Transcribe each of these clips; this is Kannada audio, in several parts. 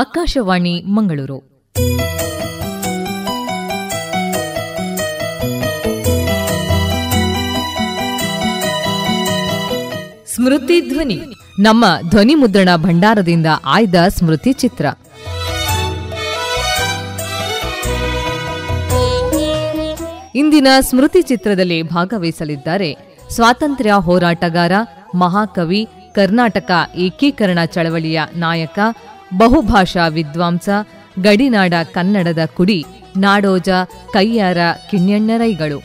ಆಕಾಶವಾಣಿ ಮಂಗಳೂರು ಸ್ಮೃತಿ ಧ್ವನಿ ನಮ್ಮ ಧ್ವನಿ ಮುದ್ರಣ ಭಂಡಾರದಿಂದ ಆಯ್ದ ಸ್ಮೃತಿ ಚಿತ್ರ ಇಂದಿನ ಸ್ಮೃತಿ ಚಿತ್ರದಲ್ಲಿ ಭಾಗವಹಿಸಲಿದ್ದಾರೆ ಸ್ವಾತಂತ್ರ್ಯ ಹೋರಾಟಗಾರ ಮಹಾಕವಿ ಕರ್ನಾಟಕ ಏಕೀಕರಣ ಚಳವಳಿಯ ನಾಯಕ ಬಹುಭಾಷಾ ವಿದ್ವಾಂಸ ಗಡಿನಾಡ ಕನ್ನಡದ ಕುಡಿ ನಾಡೋಜ ಕೈಯಾರ ಕಿಣ್ಯಣ್ಣರೈಗಳು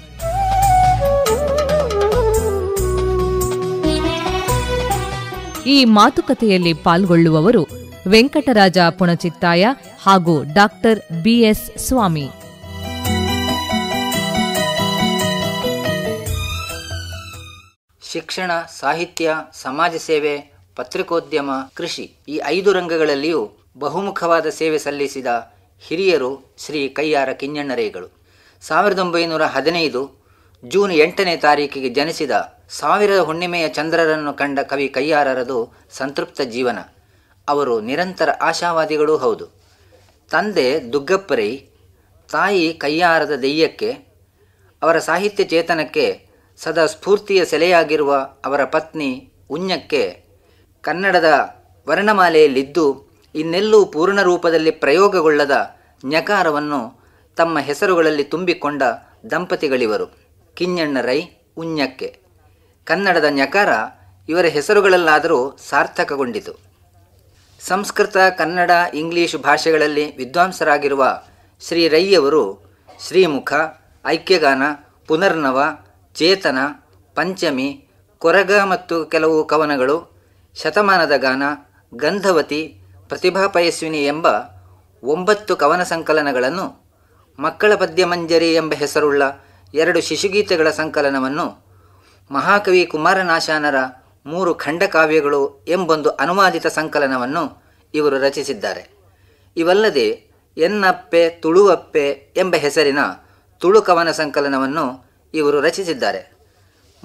ಈ ಮಾತುಕತೆಯಲ್ಲಿ ಪಾಲ್ಗೊಳ್ಳುವವರು ವೆಂಕಟರಾಜ ಪುಣಚಿತ್ತಾಯ ಹಾಗೂ ಡಾಕ್ಟರ್ ಬಿಎಸ್ ಸ್ವಾಮಿ ಶಿಕ್ಷಣ ಸಾಹಿತ್ಯ ಸಮಾಜ ಸೇವೆ ಪತ್ರಿಕೋದ್ಯಮ ಕೃಷಿ ಈ ಐದು ರಂಗಗಳಲ್ಲಿಯೂ ಬಹುಮುಖವಾದ ಸೇವೆ ಸಲ್ಲಿಸಿದ ಹಿರಿಯರು ಶ್ರೀ ಕೈಯಾರ ಕಿಂಜಣ್ಣರೇಗಳು ಸಾವಿರದ ಒಂಬೈನೂರ ಹದಿನೈದು ಜೂನ್ ಎಂಟನೇ ತಾರೀಕಿಗೆ ಜನಿಸಿದ ಸಾವಿರ ಹುಣ್ಣಿಮೆಯ ಚಂದ್ರರನ್ನು ಕಂಡ ಕವಿ ಕೈಯಾರರದು ಸಂತೃಪ್ತ ಜೀವನ ಅವರು ನಿರಂತರ ಆಶಾವಾದಿಗಳೂ ಹೌದು ತಂದೆ ದುಗ್ಗಪ್ಪರೈ ತಾಯಿ ಕೈಯಾರದ ದೆಯ್ಯಕ್ಕೆ ಅವರ ಸಾಹಿತ್ಯ ಚೇತನಕ್ಕೆ ಸದಾ ಸ್ಫೂರ್ತಿಯ ಸೆಲೆಯಾಗಿರುವ ಅವರ ಪತ್ನಿ ಉಂಜಕ್ಕೆ ಕನ್ನಡದ ವರ್ಣಮಾಲೆಯಲ್ಲಿದ್ದು ಇನ್ನೆಲ್ಲೂ ಪೂರ್ಣ ರೂಪದಲ್ಲಿ ಪ್ರಯೋಗಗೊಳ್ಳದ ಜ್ಞಕಾರವನ್ನು ತಮ್ಮ ಹೆಸರುಗಳಲ್ಲಿ ತುಂಬಿಕೊಂಡ ದಂಪತಿಗಳಿವರು ಕಿಂಜಣ್ಣ ರೈ ಉನ್ಯಕ್ಕೆ ಕನ್ನಡದ ನ್ಯಕಾರ ಇವರ ಹೆಸರುಗಳಲ್ಲಾದರೂ ಸಾರ್ಥಕಗೊಂಡಿತು ಸಂಸ್ಕೃತ ಕನ್ನಡ ಇಂಗ್ಲಿಷ್ ಭಾಷೆಗಳಲ್ಲಿ ವಿದ್ವಾಂಸರಾಗಿರುವ ಶ್ರೀ ರೈಯವರು ಶ್ರೀಮುಖ ಐಕ್ಯಗಾನ ಪುನರ್ನವ ಚೇತನ ಪಂಚಮಿ ಕೊರಗ ಮತ್ತು ಕೆಲವು ಕವನಗಳು ಶತಮಾನದ ಗಾನ ಗಂಧವತಿ ಪ್ರತಿಭಾ ಪಯಸ್ವಿನಿ ಎಂಬ ಒಂಬತ್ತು ಕವನ ಸಂಕಲನಗಳನ್ನು ಮಕ್ಕಳ ಪದ್ಯ ಮಂಜರಿ ಎಂಬ ಹೆಸರುಳ್ಳ ಎರಡು ಶಿಶುಗೀತೆಗಳ ಸಂಕಲನವನ್ನು ಮಹಾಕವಿ ಕುಮಾರನಾಶಾನರ ಮೂರು ಖಂಡಕಾವ್ಯಗಳು ಎಂಬೊಂದು ಅನುವಾದಿತ ಸಂಕಲನವನ್ನು ಇವರು ರಚಿಸಿದ್ದಾರೆ ಇವಲ್ಲದೆ ಎನ್ನಪ್ಪೆ ತುಳುವಪ್ಪೆ ಎಂಬ ಹೆಸರಿನ ತುಳು ಕವನ ಸಂಕಲನವನ್ನು ಇವರು ರಚಿಸಿದ್ದಾರೆ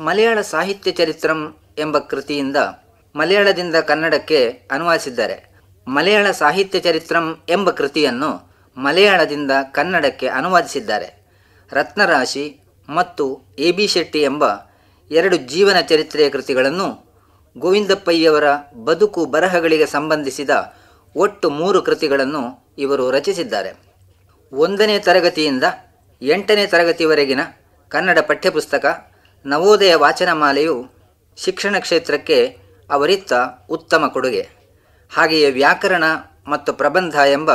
ಮಲಯಾಳ ಸಾಹಿತ್ಯ ಚರಿತ್ರಂ ಎಂಬ ಕೃತಿಯಿಂದ ಮಲಯಾಳದಿಂದ ಕನ್ನಡಕ್ಕೆ ಅನುವಾದಿಸಿದ್ದಾರೆ ಮಲಯಾಳ ಸಾಹಿತ್ಯ ಚರಿತ್ರಂ ಎಂಬ ಕೃತಿಯನ್ನು ಮಲಯಾಳದಿಂದ ಕನ್ನಡಕ್ಕೆ ಅನುವಾದಿಸಿದ್ದಾರೆ ರತ್ನರಾಶಿ ಮತ್ತು ಎ ಬಿ ಶೆಟ್ಟಿ ಎಂಬ ಎರಡು ಜೀವನ ಚರಿತ್ರೆಯ ಕೃತಿಗಳನ್ನು ಗೋವಿಂದಪ್ಪಯ್ಯವರ ಬದುಕು ಬರಹಗಳಿಗೆ ಸಂಬಂಧಿಸಿದ ಒಟ್ಟು ಮೂರು ಕೃತಿಗಳನ್ನು ಇವರು ರಚಿಸಿದ್ದಾರೆ ಒಂದನೇ ತರಗತಿಯಿಂದ ಎಂಟನೇ ತರಗತಿವರೆಗಿನ ಕನ್ನಡ ಪಠ್ಯಪುಸ್ತಕ ನವೋದಯ ವಾಚನಮಾಲೆಯು ಶಿಕ್ಷಣ ಕ್ಷೇತ್ರಕ್ಕೆ ಅವರಿತ್ತ ಉತ್ತಮ ಕೊಡುಗೆ ಹಾಗೆಯೇ ವ್ಯಾಕರಣ ಮತ್ತು ಪ್ರಬಂಧ ಎಂಬ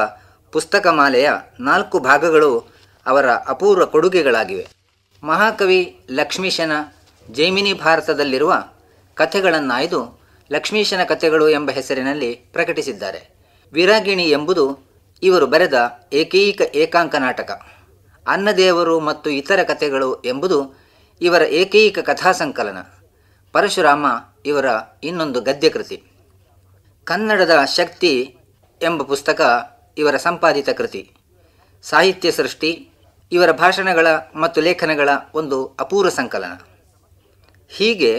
ಪುಸ್ತಕಮಾಲೆಯ ನಾಲ್ಕು ಭಾಗಗಳು ಅವರ ಅಪೂರ್ವ ಕೊಡುಗೆಗಳಾಗಿವೆ ಮಹಾಕವಿ ಲಕ್ಷ್ಮೀಶನ ಜೈಮಿನಿ ಭಾರತದಲ್ಲಿರುವ ಕಥೆಗಳನ್ನಾಯ್ದು ಲಕ್ಷ್ಮೀಶನ ಕಥೆಗಳು ಎಂಬ ಹೆಸರಿನಲ್ಲಿ ಪ್ರಕಟಿಸಿದ್ದಾರೆ ವಿರಾಗಿಣಿ ಎಂಬುದು ಇವರು ಬರೆದ ಏಕೈಕ ಏಕಾಂಕ ನಾಟಕ ಅನ್ನದೇವರು ಮತ್ತು ಇತರ ಕಥೆಗಳು ಎಂಬುದು ಇವರ ಏಕೈಕ ಕಥಾ ಸಂಕಲನ ಪರಶುರಾಮ ಇವರ ಇನ್ನೊಂದು ಗದ್ಯಕೃತಿ ಕನ್ನಡದ ಶಕ್ತಿ ಎಂಬ ಪುಸ್ತಕ ಇವರ ಸಂಪಾದಿತ ಕೃತಿ ಸಾಹಿತ್ಯ ಸೃಷ್ಟಿ ಇವರ ಭಾಷಣಗಳ ಮತ್ತು ಲೇಖನಗಳ ಒಂದು ಅಪೂರ್ವ ಸಂಕಲನ ಹೀಗೆ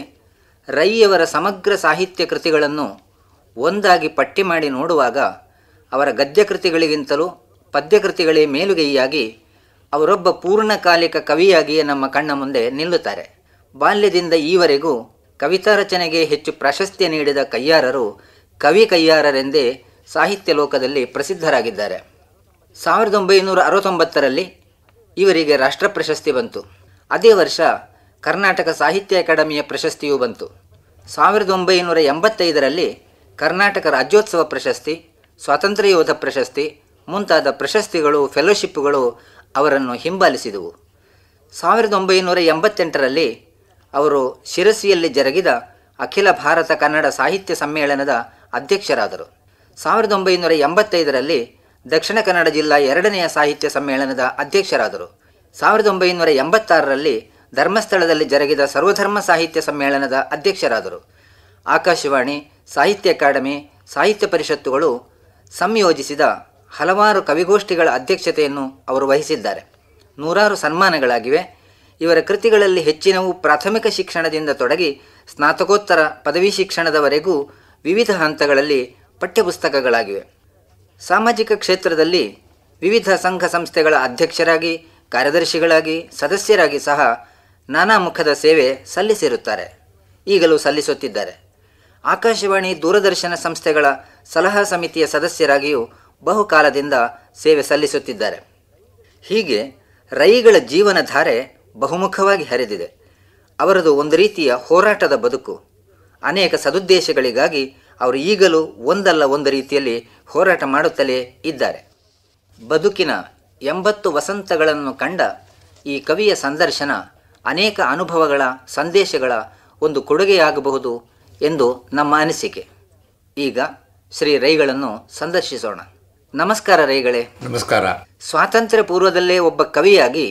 ರೈಯವರ ಸಮಗ್ರ ಸಾಹಿತ್ಯ ಕೃತಿಗಳನ್ನು ಒಂದಾಗಿ ಪಟ್ಟಿ ಮಾಡಿ ನೋಡುವಾಗ ಅವರ ಗದ್ಯ ಕೃತಿಗಳಿಗಿಂತಲೂ ಪದ್ಯಕೃತಿಗಳೇ ಮೇಲುಗೈಯಾಗಿ ಅವರೊಬ್ಬ ಪೂರ್ಣಕಾಲಿಕ ಕವಿಯಾಗಿಯೇ ನಮ್ಮ ಕಣ್ಣ ಮುಂದೆ ನಿಲ್ಲುತ್ತಾರೆ ಬಾಲ್ಯದಿಂದ ಈವರೆಗೂ ಕವಿತಾ ರಚನೆಗೆ ಹೆಚ್ಚು ಪ್ರಾಶಸ್ತ್ಯ ನೀಡಿದ ಕಯ್ಯಾರರು ಕವಿ ಕಯ್ಯಾರರೆಂದೇ ಸಾಹಿತ್ಯ ಲೋಕದಲ್ಲಿ ಪ್ರಸಿದ್ಧರಾಗಿದ್ದಾರೆ ಸಾವಿರದ ಒಂಬೈನೂರ ಅರವತ್ತೊಂಬತ್ತರಲ್ಲಿ ಇವರಿಗೆ ರಾಷ್ಟ್ರ ಪ್ರಶಸ್ತಿ ಬಂತು ಅದೇ ವರ್ಷ ಕರ್ನಾಟಕ ಸಾಹಿತ್ಯ ಅಕಾಡೆಮಿಯ ಪ್ರಶಸ್ತಿಯೂ ಬಂತು ಸಾವಿರದ ಒಂಬೈನೂರ ಎಂಬತ್ತೈದರಲ್ಲಿ ಕರ್ನಾಟಕ ರಾಜ್ಯೋತ್ಸವ ಪ್ರಶಸ್ತಿ ಸ್ವಾತಂತ್ರ್ಯ ಯೋಧ ಪ್ರಶಸ್ತಿ ಮುಂತಾದ ಪ್ರಶಸ್ತಿಗಳು ಫೆಲೋಶಿಪ್ಗಳು ಅವರನ್ನು ಹಿಂಬಾಲಿಸಿದವು ಸಾವಿರದ ಒಂಬೈನೂರ ಎಂಬತ್ತೆಂಟರಲ್ಲಿ ಅವರು ಶಿರಸಿಯಲ್ಲಿ ಜರುಗಿದ ಅಖಿಲ ಭಾರತ ಕನ್ನಡ ಸಾಹಿತ್ಯ ಸಮ್ಮೇಳನದ ಅಧ್ಯಕ್ಷರಾದರು ಸಾವಿರದ ಒಂಬೈನೂರ ಎಂಬತ್ತೈದರಲ್ಲಿ ದಕ್ಷಿಣ ಕನ್ನಡ ಜಿಲ್ಲಾ ಎರಡನೆಯ ಸಾಹಿತ್ಯ ಸಮ್ಮೇಳನದ ಅಧ್ಯಕ್ಷರಾದರು ಸಾವಿರದ ಒಂಬೈನೂರ ಎಂಬತ್ತಾರರಲ್ಲಿ ಧರ್ಮಸ್ಥಳದಲ್ಲಿ ಜರುಗಿದ ಸರ್ವಧರ್ಮ ಸಾಹಿತ್ಯ ಸಮ್ಮೇಳನದ ಅಧ್ಯಕ್ಷರಾದರು ಆಕಾಶವಾಣಿ ಸಾಹಿತ್ಯ ಅಕಾಡೆಮಿ ಸಾಹಿತ್ಯ ಪರಿಷತ್ತುಗಳು ಸಂಯೋಜಿಸಿದ ಹಲವಾರು ಕವಿಗೋಷ್ಠಿಗಳ ಅಧ್ಯಕ್ಷತೆಯನ್ನು ಅವರು ವಹಿಸಿದ್ದಾರೆ ನೂರಾರು ಸನ್ಮಾನಗಳಾಗಿವೆ ಇವರ ಕೃತಿಗಳಲ್ಲಿ ಹೆಚ್ಚಿನವು ಪ್ರಾಥಮಿಕ ಶಿಕ್ಷಣದಿಂದ ತೊಡಗಿ ಸ್ನಾತಕೋತ್ತರ ಪದವಿ ಶಿಕ್ಷಣದವರೆಗೂ ವಿವಿಧ ಹಂತಗಳಲ್ಲಿ ಪಠ್ಯಪುಸ್ತಕಗಳಾಗಿವೆ ಸಾಮಾಜಿಕ ಕ್ಷೇತ್ರದಲ್ಲಿ ವಿವಿಧ ಸಂಘ ಸಂಸ್ಥೆಗಳ ಅಧ್ಯಕ್ಷರಾಗಿ ಕಾರ್ಯದರ್ಶಿಗಳಾಗಿ ಸದಸ್ಯರಾಗಿ ಸಹ ನಾನಾ ಮುಖದ ಸೇವೆ ಸಲ್ಲಿಸಿರುತ್ತಾರೆ ಈಗಲೂ ಸಲ್ಲಿಸುತ್ತಿದ್ದಾರೆ ಆಕಾಶವಾಣಿ ದೂರದರ್ಶನ ಸಂಸ್ಥೆಗಳ ಸಲಹಾ ಸಮಿತಿಯ ಸದಸ್ಯರಾಗಿಯೂ ಬಹುಕಾಲದಿಂದ ಸೇವೆ ಸಲ್ಲಿಸುತ್ತಿದ್ದಾರೆ ಹೀಗೆ ರೈಗಳ ಜೀವನಧಾರೆ ಬಹುಮುಖವಾಗಿ ಹರಿದಿದೆ ಅವರದು ಒಂದು ರೀತಿಯ ಹೋರಾಟದ ಬದುಕು ಅನೇಕ ಸದುದ್ದೇಶಗಳಿಗಾಗಿ ಅವರು ಈಗಲೂ ಒಂದಲ್ಲ ಒಂದು ರೀತಿಯಲ್ಲಿ ಹೋರಾಟ ಮಾಡುತ್ತಲೇ ಇದ್ದಾರೆ ಬದುಕಿನ ಎಂಬತ್ತು ವಸಂತಗಳನ್ನು ಕಂಡ ಈ ಕವಿಯ ಸಂದರ್ಶನ ಅನೇಕ ಅನುಭವಗಳ ಸಂದೇಶಗಳ ಒಂದು ಕೊಡುಗೆಯಾಗಬಹುದು ಎಂದು ನಮ್ಮ ಅನಿಸಿಕೆ ಈಗ ಶ್ರೀ ರೈಗಳನ್ನು ಸಂದರ್ಶಿಸೋಣ ನಮಸ್ಕಾರ ರೈಗಳೇ ನಮಸ್ಕಾರ ಸ್ವಾತಂತ್ರ್ಯ ಪೂರ್ವದಲ್ಲೇ ಒಬ್ಬ ಕವಿಯಾಗಿ